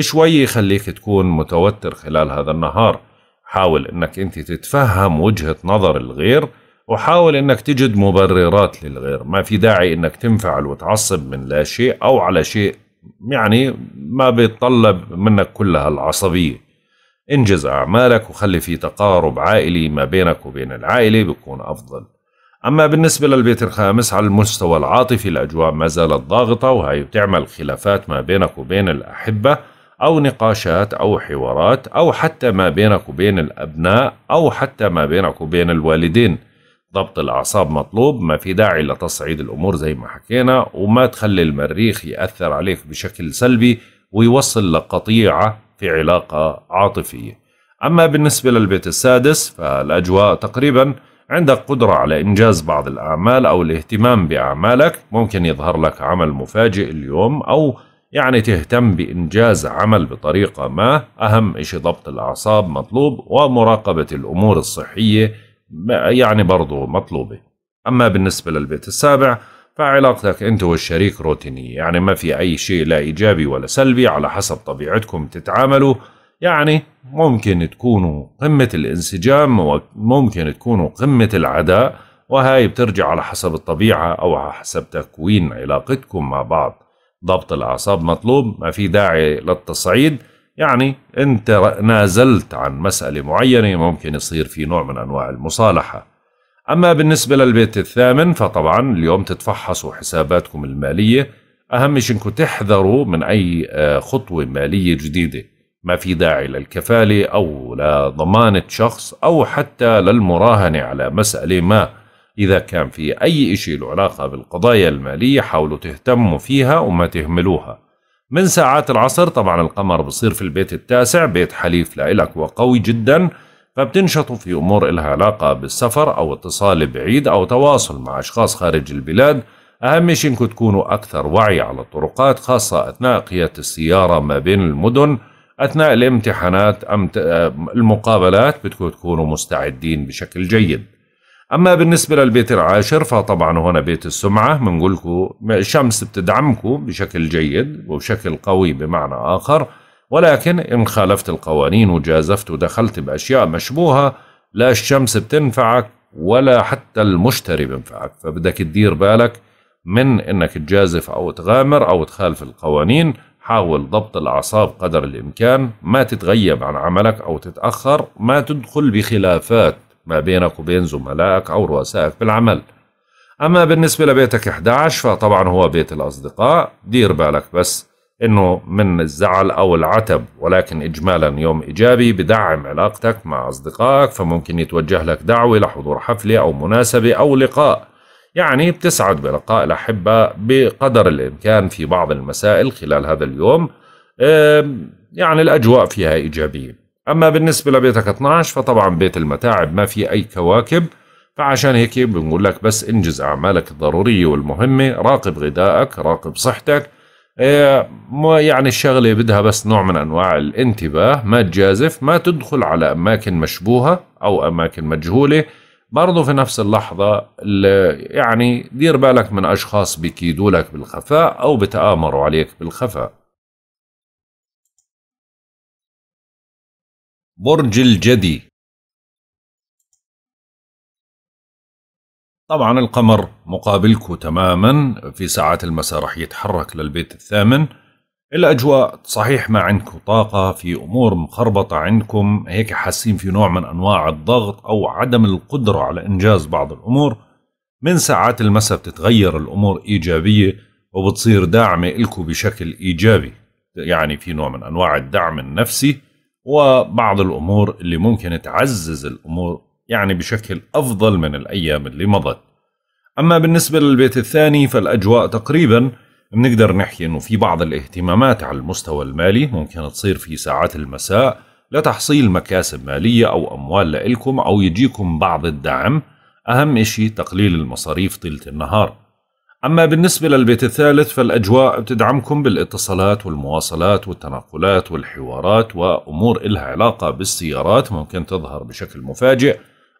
شوي يخليك تكون متوتر خلال هذا النهار حاول انك انت تتفهم وجهة نظر الغير وحاول انك تجد مبررات للغير ما في داعي انك تنفعل وتعصب من لا شيء او على شيء يعني ما بيتطلب منك كل هالعصبية انجز اعمالك وخلي في تقارب عائلي ما بينك وبين العائلة بيكون افضل أما بالنسبة للبيت الخامس على المستوى العاطفي الأجواء ما زالت ضاغطة وهي بتعمل خلافات ما بينك وبين الأحبة أو نقاشات أو حوارات أو حتى ما بينك وبين الأبناء أو حتى ما بينك وبين الوالدين ضبط الأعصاب مطلوب ما في داعي لتصعيد الأمور زي ما حكينا وما تخلي المريخ يأثر عليك بشكل سلبي ويوصل لقطيعة في علاقة عاطفية أما بالنسبة للبيت السادس فالأجواء تقريبا عندك قدرة على إنجاز بعض الأعمال أو الاهتمام بأعمالك ممكن يظهر لك عمل مفاجئ اليوم أو يعني تهتم بإنجاز عمل بطريقة ما أهم إشي ضبط الأعصاب مطلوب ومراقبة الأمور الصحية يعني برضو مطلوبة أما بالنسبة للبيت السابع فعلاقتك أنت والشريك روتينية يعني ما في أي شيء لا إيجابي ولا سلبي على حسب طبيعتكم تتعاملوا يعني ممكن تكونوا قمة الانسجام وممكن تكونوا قمة العداء وهاي بترجع على حسب الطبيعة أو على حسب تكوين علاقتكم مع بعض ضبط الأعصاب مطلوب ما في داعي للتصعيد يعني أنت نازلت عن مسألة معينة ممكن يصير في نوع من أنواع المصالحة أما بالنسبة للبيت الثامن فطبعا اليوم تتفحصوا حساباتكم المالية أهم شيء أنكم تحذروا من أي آه، خطوة مالية جديدة ما في داعي للكفالة أو لضمانة شخص أو حتى للمراهنة على مسألة ما إذا كان في أي إشي له علاقة بالقضايا المالية حاولوا تهتموا فيها وما تهملوها من ساعات العصر طبعا القمر بصير في البيت التاسع بيت حليف لإلك وقوي جدا فبتنشطوا في أمور إلها علاقة بالسفر أو اتصال بعيد أو تواصل مع أشخاص خارج البلاد أهم شيء إنكم تكونوا أكثر وعي على الطرقات خاصة أثناء قيادة السيارة ما بين المدن أثناء الامتحانات أم آه، المقابلات بدكم تكونوا مستعدين بشكل جيد أما بالنسبة للبيت العاشر فطبعا هنا بيت السمعة بنقولكم الشمس بتدعمكم بشكل جيد وبشكل قوي بمعنى آخر ولكن إن خالفت القوانين وجازفت ودخلت بأشياء مشبوهة لا الشمس بتنفعك ولا حتى المشتري بينفعك فبدك تدير بالك من انك تجازف او تغامر او تخالف القوانين حاول ضبط الاعصاب قدر الامكان ما تتغيب عن عملك او تتاخر ما تدخل بخلافات ما بينك وبين زملائك أو رؤسائك في العمل أما بالنسبة لبيتك 11 فطبعا هو بيت الأصدقاء دير بالك بس إنه من الزعل أو العتب ولكن إجمالا يوم إيجابي بدعم علاقتك مع أصدقائك فممكن يتوجه لك دعوة لحضور حفلة أو مناسبة أو لقاء يعني بتسعد بلقاء الأحبة بقدر الإمكان في بعض المسائل خلال هذا اليوم يعني الأجواء فيها إيجابية أما بالنسبة لبيتك 12 فطبعا بيت المتاعب ما في أي كواكب فعشان هيك بنقول لك بس انجز أعمالك الضرورية والمهمة راقب غذائك راقب صحتك إيه، يعني الشغلة بدها بس نوع من أنواع الانتباه ما تجازف ما تدخل على أماكن مشبوهة أو أماكن مجهولة برضو في نفس اللحظة يعني دير بالك من أشخاص بيكيدوا لك بالخفاء أو بتآمروا عليك بالخفاء برج الجدي طبعا القمر مقابلكم تماما في ساعات المساء رح يتحرك للبيت الثامن الأجواء صحيح ما عندكم طاقة في أمور مخربطة عندكم هيك حاسين في نوع من أنواع الضغط أو عدم القدرة على إنجاز بعض الأمور من ساعات المساء بتتغير الأمور إيجابية وبتصير داعمة إلكم بشكل إيجابي يعني في نوع من أنواع الدعم النفسي وبعض الأمور اللي ممكن تعزز الأمور يعني بشكل أفضل من الأيام اللي مضت أما بالنسبة للبيت الثاني فالأجواء تقريبا بنقدر نحكي أنه في بعض الاهتمامات على المستوى المالي ممكن تصير في ساعات المساء لتحصيل مكاسب مالية أو أموال لإلكم أو يجيكم بعض الدعم أهم شيء تقليل المصاريف طيلة النهار أما بالنسبة للبيت الثالث فالأجواء بتدعمكم بالاتصالات والمواصلات والتنقلات والحوارات وأمور إلها علاقة بالسيارات ممكن تظهر بشكل مفاجئ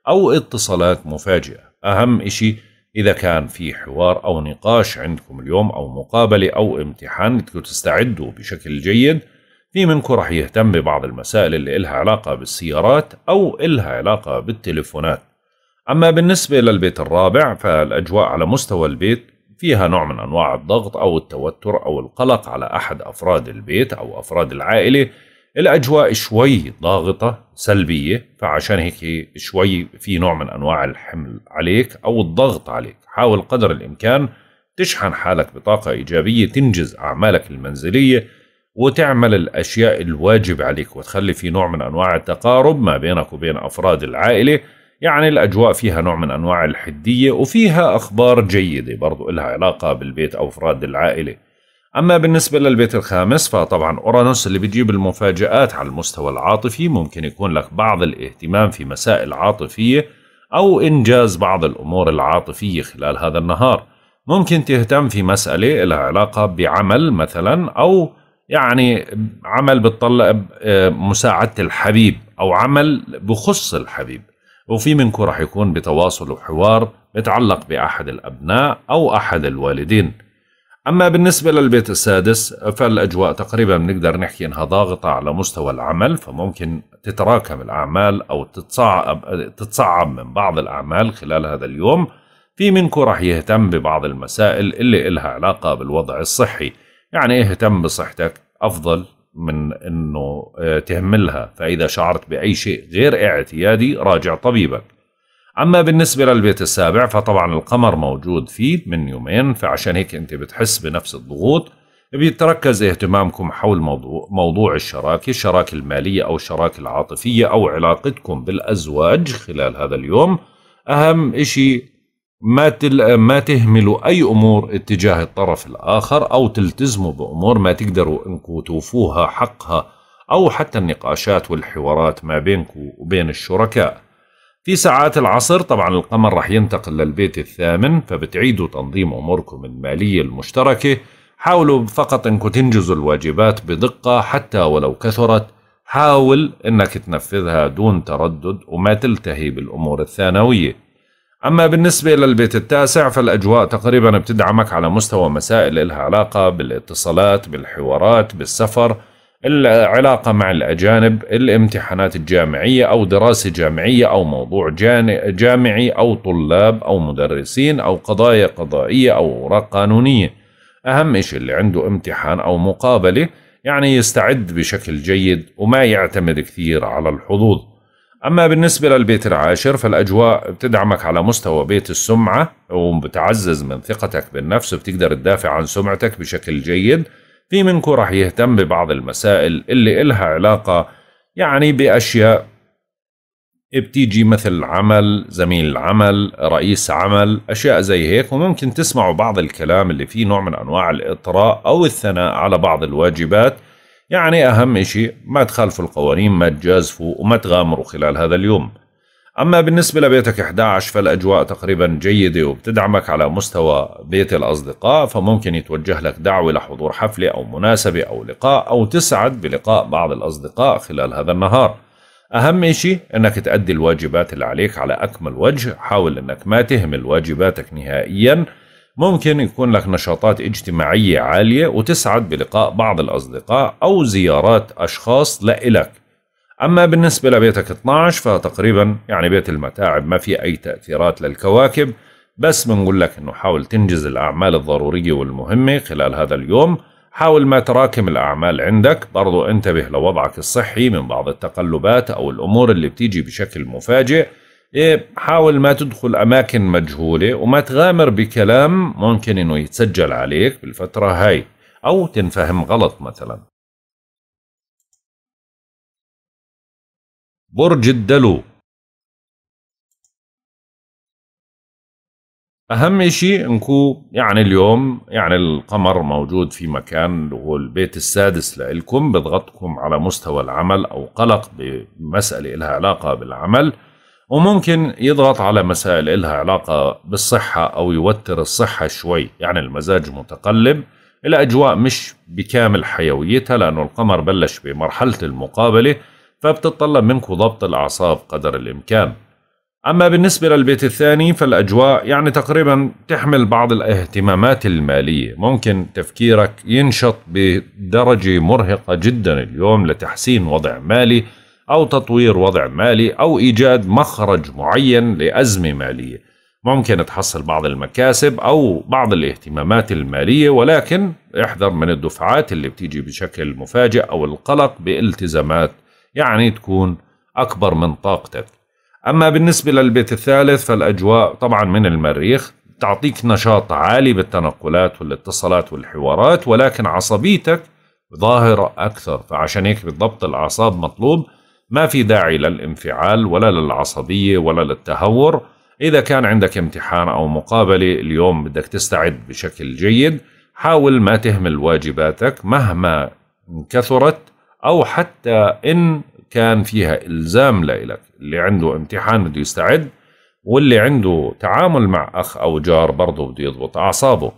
أو اتصالات مفاجئة أهم إشي إذا كان في حوار أو نقاش عندكم اليوم أو مقابلة أو امتحان بدكم تستعدوا بشكل جيد في منكم رح يهتم ببعض المسائل اللي إلها علاقة بالسيارات أو إلها علاقة بالتليفونات أما بالنسبة للبيت الرابع فالأجواء على مستوى البيت فيها نوع من أنواع الضغط أو التوتر أو القلق على أحد أفراد البيت أو أفراد العائلة الأجواء شوي ضاغطة سلبية فعشان هيك شوي في نوع من أنواع الحمل عليك أو الضغط عليك حاول قدر الإمكان تشحن حالك بطاقة إيجابية تنجز أعمالك المنزلية وتعمل الأشياء الواجب عليك وتخلي في نوع من أنواع التقارب ما بينك وبين أفراد العائلة يعني الأجواء فيها نوع من أنواع الحدية وفيها أخبار جيدة برضو إلها علاقة بالبيت أو أفراد العائلة أما بالنسبة للبيت الخامس فطبعا أورانوس اللي بيجيب المفاجآت على المستوى العاطفي ممكن يكون لك بعض الاهتمام في مسائل عاطفية أو إنجاز بعض الأمور العاطفية خلال هذا النهار ممكن تهتم في مسألة لها علاقة بعمل مثلا أو يعني عمل بتطلب آه، مساعدة الحبيب أو عمل بخص الحبيب وفي منكم رح يكون بتواصل وحوار متعلق بأحد الأبناء أو أحد الوالدين أما بالنسبة للبيت السادس فالأجواء تقريبا بنقدر نحكي إنها ضاغطة على مستوى العمل فممكن تتراكم الأعمال أو تتصعب, تتصعب من بعض الأعمال خلال هذا اليوم في منكم راح يهتم ببعض المسائل اللي إلها علاقة بالوضع الصحي يعني اهتم بصحتك أفضل من انه آه، تهملها فاذا شعرت باي شيء غير اعتيادي راجع طبيبك اما بالنسبه للبيت السابع فطبعا القمر موجود فيه من يومين فعشان هيك انت بتحس بنفس الضغوط بيتركز اهتمامكم حول موضوع, موضوع الشراكه الشراكه الماليه او الشراكه العاطفيه او علاقتكم بالازواج خلال هذا اليوم اهم شيء ما تل ما تهملوا اي امور اتجاه الطرف الاخر او تلتزموا بامور ما تقدروا انكم توفوها حقها او حتى النقاشات والحوارات ما بينكم وبين الشركاء. في ساعات العصر طبعا القمر راح ينتقل للبيت الثامن فبتعيدوا تنظيم اموركم الماليه المشتركه حاولوا فقط انكم تنجزوا الواجبات بدقه حتى ولو كثرت حاول انك تنفذها دون تردد وما تلتهي بالامور الثانويه أما بالنسبة للبيت التاسع فالأجواء تقريبا بتدعمك على مستوى مسائل إلها علاقة بالاتصالات بالحوارات بالسفر العلاقة مع الأجانب الامتحانات الجامعية أو دراسة جامعية أو موضوع جامعي أو طلاب أو مدرسين أو قضايا قضائية أو أوراق قانونية أهم إشي اللي عنده امتحان أو مقابلة يعني يستعد بشكل جيد وما يعتمد كثير على الحظوظ أما بالنسبة للبيت العاشر فالأجواء بتدعمك على مستوى بيت السمعة وبتعزز من ثقتك بالنفس وبتقدر تدافع عن سمعتك بشكل جيد في منكم راح يهتم ببعض المسائل اللي إلها علاقة يعني بأشياء بتيجي مثل عمل زميل عمل رئيس عمل أشياء زي هيك وممكن تسمعوا بعض الكلام اللي فيه نوع من أنواع الإطراء أو الثناء على بعض الواجبات يعني أهم شيء ما تخالفوا القوانين ما تجازفوا وما تغامروا خلال هذا اليوم أما بالنسبة لبيتك 11 فالأجواء تقريبا جيدة وبتدعمك على مستوى بيت الأصدقاء فممكن يتوجه لك دعوة لحضور حفلة أو مناسبة أو لقاء أو تسعد بلقاء بعض الأصدقاء خلال هذا النهار أهم شيء أنك تأدي الواجبات اللي عليك على أكمل وجه حاول أنك ما تهمل واجباتك نهائياً ممكن يكون لك نشاطات اجتماعية عالية وتسعد بلقاء بعض الأصدقاء أو زيارات أشخاص لإلك أما بالنسبة لبيتك 12 فتقريبا يعني بيت المتاعب ما في أي تأثيرات للكواكب بس بنقول لك أنه حاول تنجز الأعمال الضرورية والمهمة خلال هذا اليوم حاول ما تراكم الأعمال عندك برضو انتبه لوضعك الصحي من بعض التقلبات أو الأمور اللي بتيجي بشكل مفاجئ إيه حاول ما تدخل أماكن مجهولة وما تغامر بكلام ممكن إنه يتسجل عليك بالفترة هاي أو تنفهم غلط مثلا برج الدلو أهم إشي إنكو يعني اليوم يعني القمر موجود في مكان اللي هو البيت السادس لإلكم بضغطكم على مستوى العمل أو قلق بمسألة إلها علاقة بالعمل وممكن يضغط على مسائل إلها علاقة بالصحة أو يوتر الصحة شوي يعني المزاج متقلب الأجواء مش بكامل حيويتها لأنه القمر بلش بمرحلة المقابلة فبتطلب منكم ضبط الأعصاب قدر الإمكان أما بالنسبة للبيت الثاني فالأجواء يعني تقريبا تحمل بعض الاهتمامات المالية ممكن تفكيرك ينشط بدرجة مرهقة جدا اليوم لتحسين وضع مالي أو تطوير وضع مالي أو إيجاد مخرج معين لأزمة مالية ممكن تحصل بعض المكاسب أو بعض الاهتمامات المالية ولكن احذر من الدفعات اللي بتيجي بشكل مفاجئ أو القلق بالتزامات يعني تكون أكبر من طاقتك أما بالنسبة للبيت الثالث فالأجواء طبعا من المريخ تعطيك نشاط عالي بالتنقلات والاتصالات والحوارات ولكن عصبيتك ظاهرة أكثر فعشان هيك بالضبط الأعصاب مطلوب ما في داعي للانفعال ولا للعصبية ولا للتهور إذا كان عندك امتحان أو مقابلة اليوم بدك تستعد بشكل جيد حاول ما تهمل واجباتك مهما كثرت أو حتى إن كان فيها إلزام لإلك اللي عنده امتحان بده يستعد واللي عنده تعامل مع أخ أو جار برضه بده يضبط أعصابه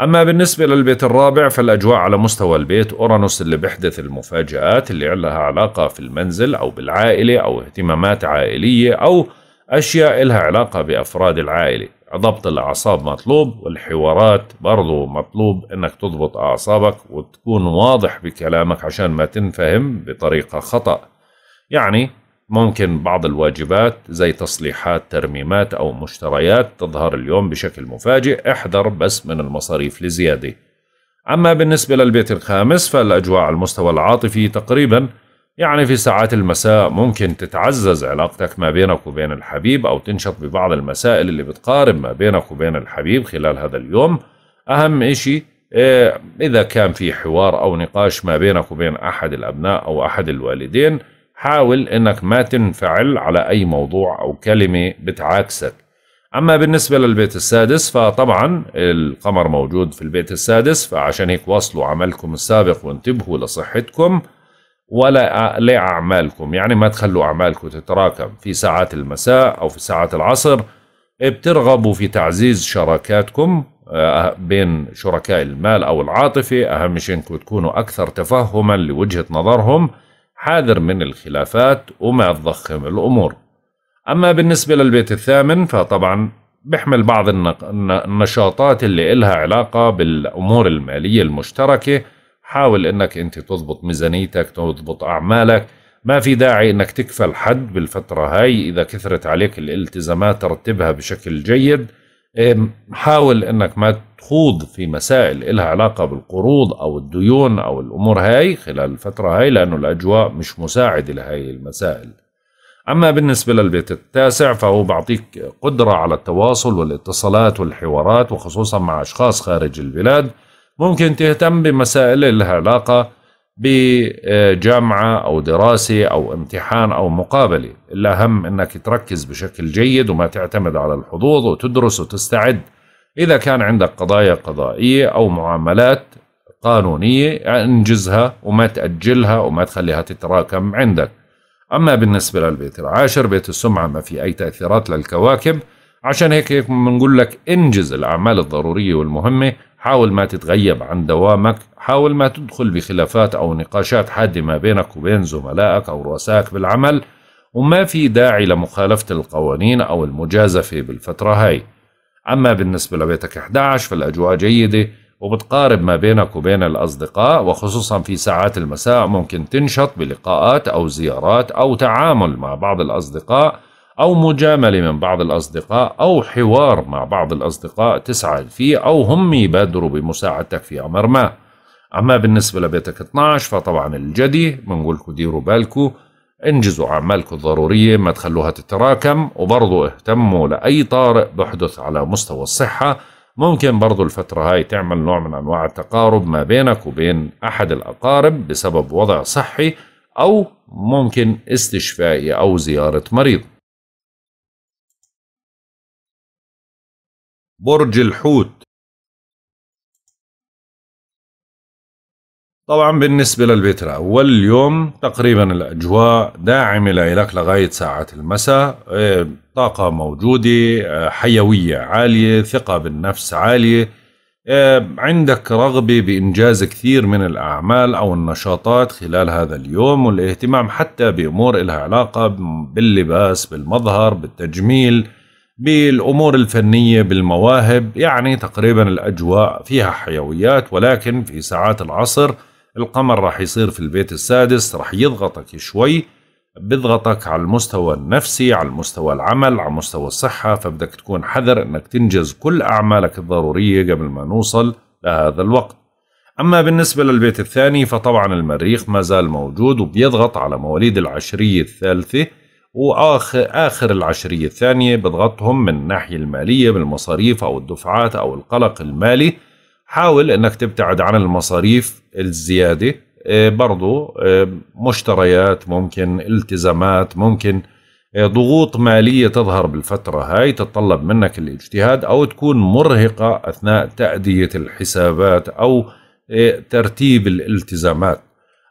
أما بالنسبة للبيت الرابع فالأجواء على مستوى البيت أورانوس اللي بيحدث المفاجآت اللي لها علاقة في المنزل أو بالعائلة أو اهتمامات عائلية أو أشياء لها علاقة بأفراد العائلة ضبط الأعصاب مطلوب والحوارات برضو مطلوب أنك تضبط أعصابك وتكون واضح بكلامك عشان ما تنفهم بطريقة خطأ يعني ممكن بعض الواجبات زي تصليحات ترميمات أو مشتريات تظهر اليوم بشكل مفاجئ احذر بس من المصاريف لزيادة أما بالنسبة للبيت الخامس فالأجواء على المستوى العاطفي تقريبا يعني في ساعات المساء ممكن تتعزز علاقتك ما بينك وبين الحبيب أو تنشط ببعض المسائل اللي بتقارب ما بينك وبين الحبيب خلال هذا اليوم أهم إشي إيه، إذا كان في حوار أو نقاش ما بينك وبين أحد الأبناء أو أحد الوالدين حاول انك ما تنفعل على اي موضوع او كلمه بتعاكسك اما بالنسبه للبيت السادس فطبعا القمر موجود في البيت السادس فعشان هيك واصلوا عملكم السابق وانتبهوا لصحتكم ولا لاعمالكم يعني ما تخلوا اعمالكم تتراكم في ساعات المساء او في ساعات العصر بترغبوا في تعزيز شراكاتكم آه، بين شركاء المال او العاطفه اهم شيء انكم تكونوا اكثر تفهما لوجهه نظرهم حاذر من الخلافات وما تضخم الأمور أما بالنسبة للبيت الثامن فطبعا بيحمل بعض النشاطات اللي إلها علاقة بالأمور المالية المشتركة حاول إنك أنت تضبط ميزانيتك تضبط أعمالك ما في داعي إنك تكفل حد بالفترة هاي إذا كثرت عليك الالتزامات رتبها بشكل جيد إيه، حاول انك ما تخوض في مسائل إلها علاقة بالقروض أو الديون أو الأمور هاي خلال الفترة هاي لأنه الأجواء مش مساعدة لهي المسائل أما بالنسبة للبيت التاسع فهو بعطيك قدرة على التواصل والاتصالات والحوارات وخصوصا مع أشخاص خارج البلاد ممكن تهتم بمسائل لها علاقة بجامعة أو دراسة أو امتحان أو مقابلة إلا هم أنك تركز بشكل جيد وما تعتمد على الحظوظ وتدرس وتستعد إذا كان عندك قضايا قضائية أو معاملات قانونية انجزها وما تأجلها وما تخليها تتراكم عندك أما بالنسبة للبيت العاشر بيت السمعة ما في أي تأثيرات للكواكب عشان هيك بنقول لك انجز الأعمال الضرورية والمهمة حاول ما تتغيب عن دوامك حاول ما تدخل بخلافات أو نقاشات حادة ما بينك وبين زملائك أو رؤسائك بالعمل وما في داعي لمخالفة القوانين أو المجازفة بالفترة هاي أما بالنسبة لبيتك 11 فالأجواء جيدة وبتقارب ما بينك وبين الأصدقاء وخصوصا في ساعات المساء ممكن تنشط بلقاءات أو زيارات أو تعامل مع بعض الأصدقاء أو مجاملة من بعض الأصدقاء أو حوار مع بعض الأصدقاء تسعى فيه أو هم يبادروا بمساعدتك في أمر ما أما بالنسبة لبيتك 12 فطبعا الجدي بنقول لكم ديروا بالكم انجزوا أعمالكم الضرورية ما تخلوها تتراكم وبرضو اهتموا لأي طارئ بحدث على مستوى الصحة ممكن برضو الفترة هاي تعمل نوع من أنواع التقارب ما بينك وبين أحد الأقارب بسبب وضع صحي أو ممكن استشفائي أو زيارة مريض برج الحوت طبعا بالنسبة للبتراء واليوم تقريبا الأجواء داعمة لك لغاية ساعة المساء إيه، طاقة موجودة إيه، حيوية عالية ثقة بالنفس عالية إيه، عندك رغبة بإنجاز كثير من الأعمال أو النشاطات خلال هذا اليوم والاهتمام حتى بأمور لها علاقة باللباس بالمظهر بالتجميل بالامور الفنيه بالمواهب يعني تقريبا الاجواء فيها حيويات ولكن في ساعات العصر القمر راح يصير في البيت السادس راح يضغطك شوي بضغطك على المستوى النفسي على المستوى العمل على مستوى الصحة فبدك تكون حذر أنك تنجز كل أعمالك الضرورية قبل ما نوصل لهذا الوقت أما بالنسبة للبيت الثاني فطبعا المريخ ما زال موجود وبيضغط على مواليد العشرية الثالثة واخر اخر العشريه الثانيه بضغطهم من الناحيه الماليه بالمصاريف او الدفعات او القلق المالي حاول انك تبتعد عن المصاريف الزياده آه، برضو آه، مشتريات ممكن التزامات ممكن آه، ضغوط مالية تظهر بالفترة هاي تتطلب منك الاجتهاد أو تكون مرهقة أثناء تأدية الحسابات أو ترتيب الالتزامات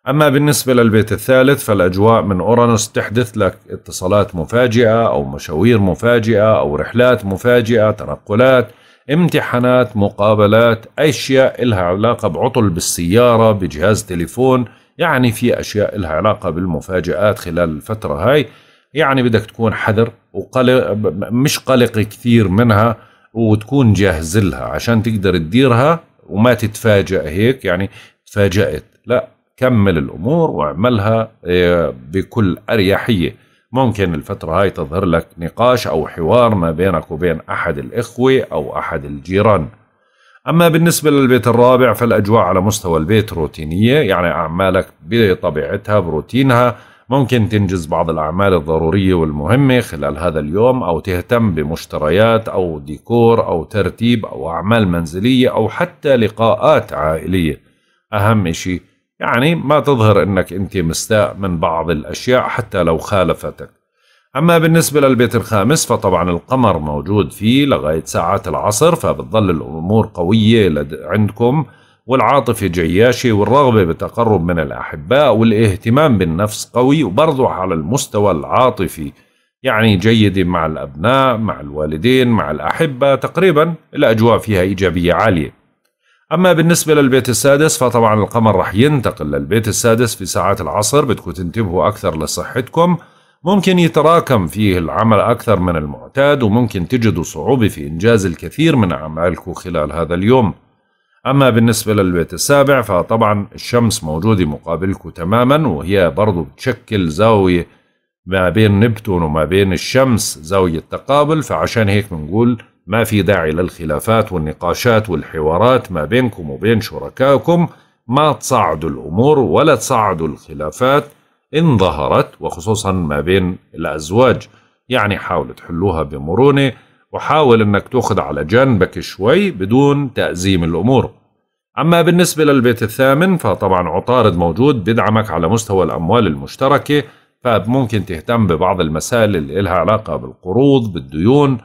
أما بالنسبة للبيت الثالث فالأجواء من أورانوس تحدث لك اتصالات مفاجئة أو مشاوير مفاجئة أو رحلات مفاجئة تنقلات امتحانات مقابلات أشياء إلها علاقة بعطل بالسيارة بجهاز تليفون يعني في أشياء إلها علاقة بالمفاجآت خلال الفترة هاي يعني بدك تكون حذر وقلق مش قلق كثير منها وتكون جاهز لها عشان تقدر تديرها وما تتفاجأ هيك يعني تفاجأت لا كمل الأمور واعملها آه، بكل أريحية ممكن الفترة هاي تظهر لك نقاش أو حوار ما بينك وبين أحد الإخوة أو أحد الجيران أما بالنسبة للبيت الرابع فالأجواء على مستوى البيت روتينية يعني أعمالك بطبيعتها بروتينها ممكن تنجز بعض الأعمال الضرورية والمهمة خلال هذا اليوم أو تهتم بمشتريات أو ديكور أو ترتيب أو أعمال منزلية أو حتى لقاءات عائلية أهم شيء يعني ما تظهر أنك أنت مستاء من بعض الأشياء حتى لو خالفتك أما بالنسبة للبيت الخامس فطبعا القمر موجود فيه لغاية ساعات العصر فبتظل الأمور قوية عندكم والعاطفة جياشة والرغبة بتقرب من الأحباء والاهتمام بالنفس قوي وبرضه على المستوى العاطفي يعني جيدة مع الأبناء مع الوالدين مع الأحبة تقريبا الأجواء فيها إيجابية عالية أما بالنسبة للبيت السادس فطبعا القمر رح ينتقل للبيت السادس في ساعات العصر بدكم تنتبهوا أكثر لصحتكم ممكن يتراكم فيه العمل أكثر من المعتاد وممكن تجدوا صعوبة في إنجاز الكثير من أعمالكم خلال هذا اليوم أما بالنسبة للبيت السابع فطبعا الشمس موجودة مقابلكم تماما وهي برضو بتشكل زاوية ما بين نبتون وما بين الشمس زاوية تقابل فعشان هيك بنقول ما في داعي للخلافات والنقاشات والحوارات ما بينكم وبين شركائكم ما تصعدوا الأمور ولا تصعدوا الخلافات إن ظهرت وخصوصا ما بين الأزواج يعني حاول تحلوها بمرونة وحاول أنك تأخذ على جانبك شوي بدون تأزيم الأمور أما بالنسبة للبيت الثامن فطبعا عطارد موجود بدعمك على مستوى الأموال المشتركة فممكن تهتم ببعض المسائل اللي لها علاقة بالقروض بالديون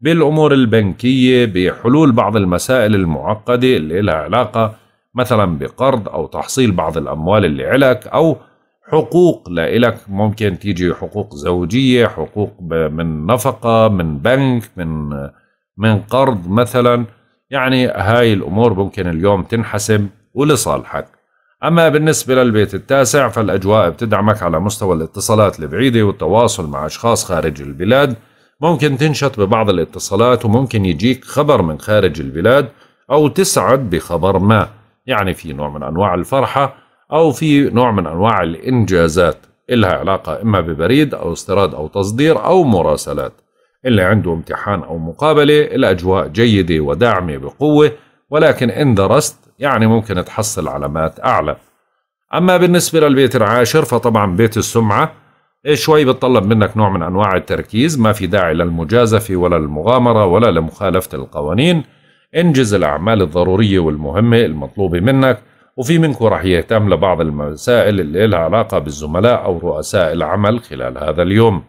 بالأمور البنكية بحلول بعض المسائل المعقدة اللي لها علاقة مثلا بقرض أو تحصيل بعض الأموال اللي علك أو حقوق لإلك ممكن تيجي حقوق زوجية حقوق من نفقة من بنك من من قرض مثلا يعني هاي الأمور ممكن اليوم تنحسم ولصالحك أما بالنسبة للبيت التاسع فالأجواء بتدعمك على مستوى الاتصالات البعيدة والتواصل مع أشخاص خارج البلاد ممكن تنشط ببعض الاتصالات وممكن يجيك خبر من خارج البلاد أو تسعد بخبر ما يعني في نوع من أنواع الفرحة أو في نوع من أنواع الإنجازات إلها علاقة إما ببريد أو استيراد أو تصدير أو مراسلات اللي عنده امتحان أو مقابلة الأجواء جيدة وداعمة بقوة ولكن إن درست يعني ممكن تحصل علامات أعلى أما بالنسبة للبيت العاشر فطبعا بيت السمعة إيه، شوي بتطلب منك نوع من أنواع التركيز ما في داعي للمجازفة ولا للمغامرة ولا لمخالفة القوانين انجز الأعمال الضرورية والمهمة المطلوبة منك وفي منكم رح يهتم لبعض المسائل اللي لها علاقة بالزملاء أو رؤساء العمل خلال هذا اليوم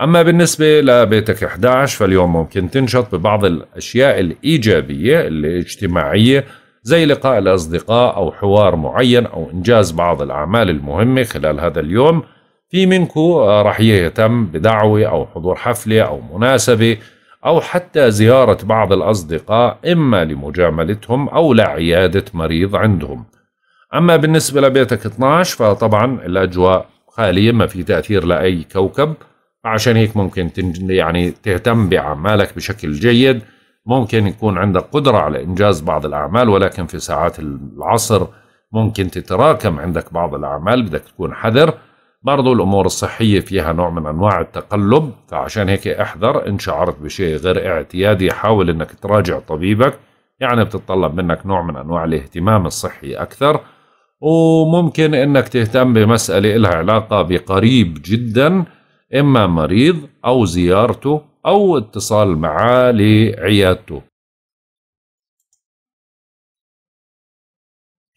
أما بالنسبة لبيتك 11 فاليوم ممكن تنشط ببعض الأشياء الإيجابية الاجتماعية زي لقاء الأصدقاء أو حوار معين أو إنجاز بعض الأعمال المهمة خلال هذا اليوم في منكم آه، راح يهتم بدعوة أو حضور حفلة أو مناسبة أو حتى زيارة بعض الأصدقاء إما لمجاملتهم أو لعيادة مريض عندهم أما بالنسبة لبيتك 12 فطبعا الأجواء خالية ما في تأثير لأي كوكب عشان هيك ممكن يعني تهتم بأعمالك بشكل جيد ممكن يكون عندك قدرة على إنجاز بعض الأعمال ولكن في ساعات العصر ممكن تتراكم عندك بعض الأعمال بدك تكون حذر برضو الأمور الصحية فيها نوع من أنواع التقلب فعشان هيك احذر إن شعرت بشيء غير اعتيادي حاول إنك تراجع طبيبك يعني بتتطلب منك نوع من أنواع الاهتمام الصحي أكثر وممكن إنك تهتم بمسألة إلها علاقة بقريب جدا إما مريض أو زيارته أو اتصال معاه لعيادته